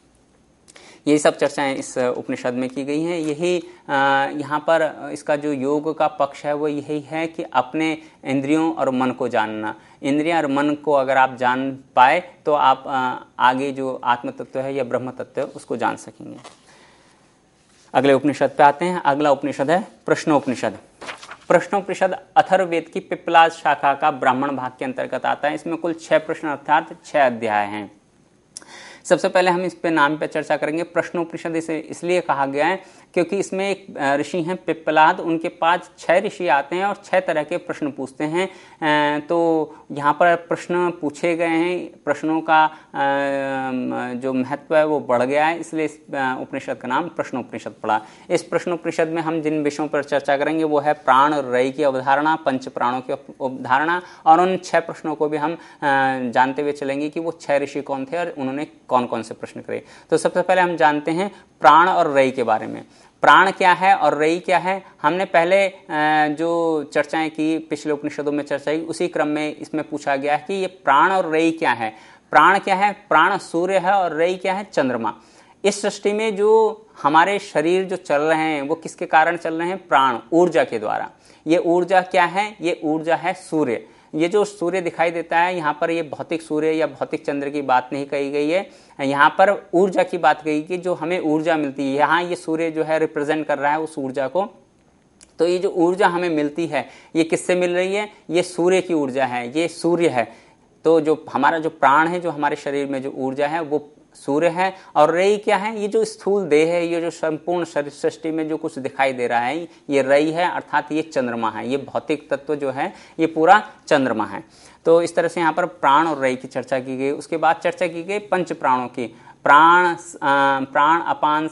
यही सब चर्चाएं इस उपनिषद में की गई हैं यही यहाँ पर इसका जो योग का पक्ष है वो यही है कि अपने इंद्रियों और मन को जानना इंद्रियां और मन को अगर आप जान पाए तो आप आगे जो आत्म तत्व है या ब्रह्म तत्व है उसको जान सकेंगे अगले उपनिषद पे आते हैं अगला उपनिषद है प्रश्नोपनिषद प्रश्नोपनिषद अथर्ववेद की पिपला शाखा का ब्राह्मण भाग के अंतर्गत आता है इसमें कुल छह प्रश्न अर्थात छह अध्याय हैं सबसे पहले हम इस पे नाम पे चर्चा करेंगे प्रश्नोपनिषद इसे इसलिए कहा गया है क्योंकि इसमें एक ऋषि हैं पिपलाद उनके पास छः ऋषि आते हैं और छः तरह के प्रश्न पूछते हैं तो यहाँ पर प्रश्न पूछे गए हैं प्रश्नों का जो महत्व है वो बढ़ गया है इसलिए इस उपनिषद का नाम प्रश्नोपनिषद पड़ा इस प्रश्नोपनिषद में हम जिन विषयों पर चर्चा करेंगे वो है प्राण और रई की अवधारणा पंच प्राणों की अवधारणा और उन छः प्रश्नों को भी हम जानते हुए चलेंगे कि वो छः ऋषि कौन थे और उन्होंने कौन कौन से प्रश्न करे तो सबसे पहले हम जानते हैं प्राण और रई के बारे में प्राण क्या है और रई क्या है हमने पहले जो चर्चाएं की पिछले उपनिषदों में चर्चा की उसी क्रम में इसमें पूछा गया है कि ये प्राण और रई क्या है प्राण क्या है प्राण सूर्य है और रई क्या है चंद्रमा इस सृष्टि में जो हमारे शरीर जो चल रहे हैं वो किसके कारण चल रहे हैं प्राण ऊर्जा के द्वारा ये ऊर्जा क्या है ये ऊर्जा है सूर्य ये जो सूर्य दिखाई देता है यहाँ पर ये भौतिक सूर्य या भौतिक चंद्र की बात नहीं कही गई है यहाँ पर ऊर्जा की बात कही कि जो हमें ऊर्जा मिलती है यहाँ ये सूर्य जो है रिप्रेजेंट कर रहा है उस ऊर्जा को तो ये जो ऊर्जा हमें मिलती है ये किससे मिल रही है ये सूर्य की ऊर्जा है ये सूर्य है तो जो हमारा जो प्राण है जो हमारे शरीर में जो ऊर्जा है वो सूर्य है और रई क्या है ये जो स्थूल देह है ये जो संपूर्ण शरीर सृष्टि में जो कुछ दिखाई दे रहा है ये रई है अर्थात ये चंद्रमा है ये भौतिक तत्व जो है ये पूरा चंद्रमा है तो इस तरह से यहाँ पर प्राण और रई की चर्चा की गई उसके बाद चर्चा की गई पंच प्राणों की प्राण प्राण अपान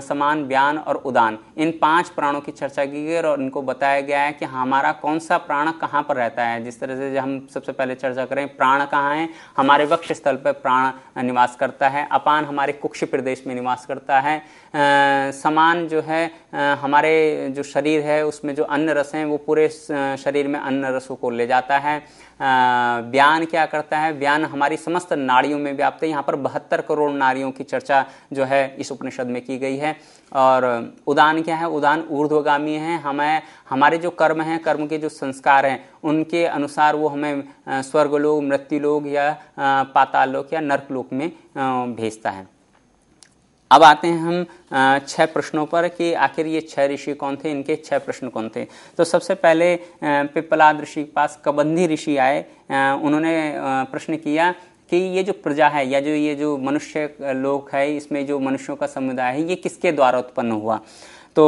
समान व्यान और उदान इन पांच प्राणों की चर्चा की गई और इनको बताया गया है कि हमारा कौन सा प्राण कहाँ पर रहता है जिस तरह से हम सबसे पहले चर्चा करें प्राण कहाँ है हमारे वक्ष स्थल पर प्राण निवास करता है अपान हमारे कुक्ष प्रदेश में निवास करता है समान जो है हमारे जो शरीर है उसमें जो अन्न रस हैं वो पूरे शरीर में अन्न रसों को ले जाता है व्यान क्या करता है व्यान हमारी समस्त नाड़ियों में व्याप्त है यहाँ पर बहत्तर करोड़ नाड़ियों की चर्चा जो है इस उपनिषद में की गई है और उदान क्या है उदान ऊर्ध्वगामी है हमें हमारे जो कर्म हैं कर्म के जो संस्कार हैं उनके अनुसार वो हमें स्वर्गलोक मृत्युलोक या पातालोक या नर्कलोक में भेजता है अब आते हैं हम छह प्रश्नों पर कि आखिर ये छह ऋषि कौन थे इनके छह प्रश्न कौन थे तो सबसे पहले पिपलाद ऋषि के पास कबंधी ऋषि आए उन्होंने प्रश्न किया कि ये जो प्रजा है या जो ये जो मनुष्य लोक है इसमें जो मनुष्यों का समुदाय है ये किसके द्वारा उत्पन्न हुआ तो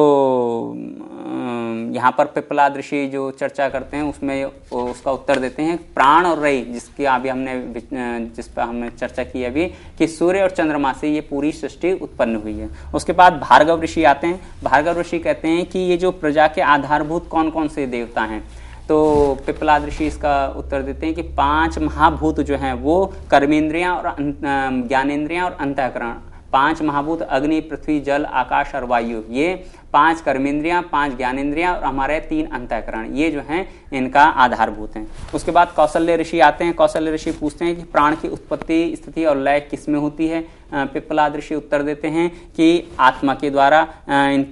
यहाँ पर ऋषि जो चर्चा करते हैं उसमें उसका उत्तर देते हैं प्राण और रई जिसकी अभी हमने जिस पर हमने चर्चा की अभी कि सूर्य और चंद्रमा से ये पूरी सृष्टि उत्पन्न हुई है उसके बाद भार्गव ऋषि आते हैं भार्गव ऋषि कहते हैं कि ये जो प्रजा के आधारभूत कौन कौन से देवता हैं तो पिपलाद ऋषि इसका उत्तर देते हैं कि पांच महाभूत जो हैं वो कर्मेंद्रियां और अं, ज्ञानेन्द्रियाँ और अंतःकरण पांच महाभूत अग्नि पृथ्वी जल आकाश और वायु ये पांच कर्मेंद्रियां पांच ज्ञानेन्द्रियां और हमारे तीन अंतःकरण ये जो हैं इनका आधारभूत हैं उसके बाद कौशल्य ऋषि आते हैं कौशल्य ऋषि पूछते हैं कि प्राण की उत्पत्ति स्थिति और लय किस में होती है पिपलाद ऋषि उत्तर देते हैं कि आत्मा के द्वारा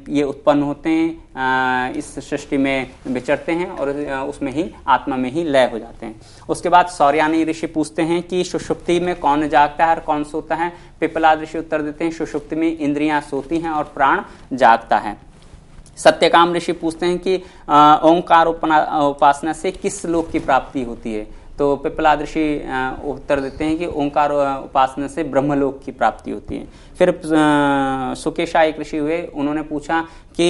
ये उत्पन्न होते हैं इस सृष्टि में विचरते हैं और उसमें ही आत्मा में ही लय हो जाते हैं उसके बाद सौर्यानी ऋषि पूछते हैं कि सुषुप्ति में कौन जागता है और कौन सोता है पिपलाद ऋषि उत्तर देते हैं सुषुप्ति में इंद्रियां सोती हैं और प्राण जागता है सत्यकाम ऋषि पूछते हैं कि ओंकार उपासना से किस लोक की प्राप्ति होती है तो पिपला ऋषि उत्तर देते हैं कि ओंकार उपासना से ब्रह्मलोक की प्राप्ति होती है फिर सुकेशा एक ऋषि हुए उन्होंने पूछा कि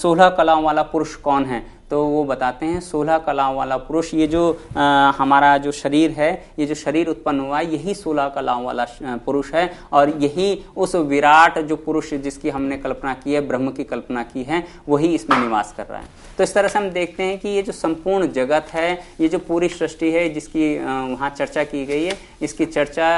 सोलह कलाओं वाला पुरुष कौन है तो वो बताते हैं सोलह कलाओं वाला पुरुष ये जो आ, हमारा जो शरीर है ये जो शरीर उत्पन्न हुआ है यही सोलह कलाओं वाला पुरुष है और यही उस विराट जो पुरुष जिसकी हमने कल्पना की है ब्रह्म की कल्पना की है वही इसमें निवास कर रहा है तो इस तरह से हम देखते हैं कि ये जो संपूर्ण जगत है ये जो पूरी सृष्टि है जिसकी वहाँ चर्चा की गई है इसकी चर्चा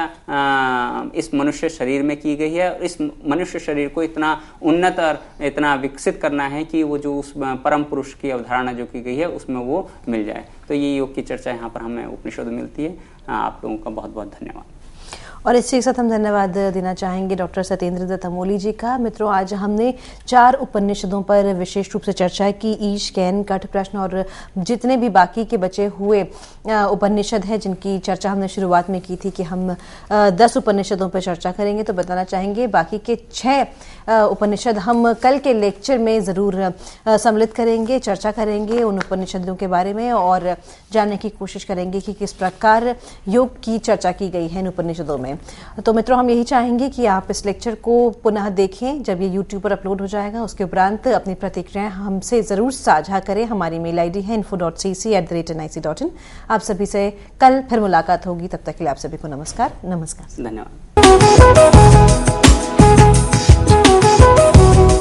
इस मनुष्य शरीर में की गई है और इस मनुष्य शरीर को इतना उन्नत और इतना विकसित करना है कि वो जो उस परम पुरुष की अवधारणा जो की गई है उसमें वो मिल जाए तो ये योग की चर्चा यहाँ पर हमें उपनिषद मिलती है आप लोगों का बहुत बहुत धन्यवाद और इसी के साथ हम धन्यवाद देना चाहेंगे डॉक्टर सत्येंद्र दत्त अमोली जी का मित्रों आज हमने चार उपनिषदों पर विशेष रूप से चर्चा की ईश कैन कट प्रश्न और जितने भी बाकी के बचे हुए उपनिषद हैं जिनकी चर्चा हमने शुरुआत में की थी कि हम दस उपनिषदों पर चर्चा करेंगे तो बताना चाहेंगे बाकी के छः उपनिषद हम कल के लेक्चर में ज़रूर सम्मिलित करेंगे चर्चा करेंगे उन उपनिषदों के बारे में और जानने की कोशिश करेंगे कि किस प्रकार योग की चर्चा की गई है इन उपनिषदों में तो मित्रों हम यही चाहेंगे कि आप इस लेक्चर को पुनः देखें जब ये यूट्यूब पर अपलोड हो जाएगा उसके उपरांत अपनी प्रतिक्रियाएं हमसे ज़रूर साझा करें हमारी मेल आईडी है info dot C C at the rate N I C dot in आप सभी से कल फिर मुलाकात होगी तब तक के लिए आप सभी को नमस्कार नमस्कार धन्यवाद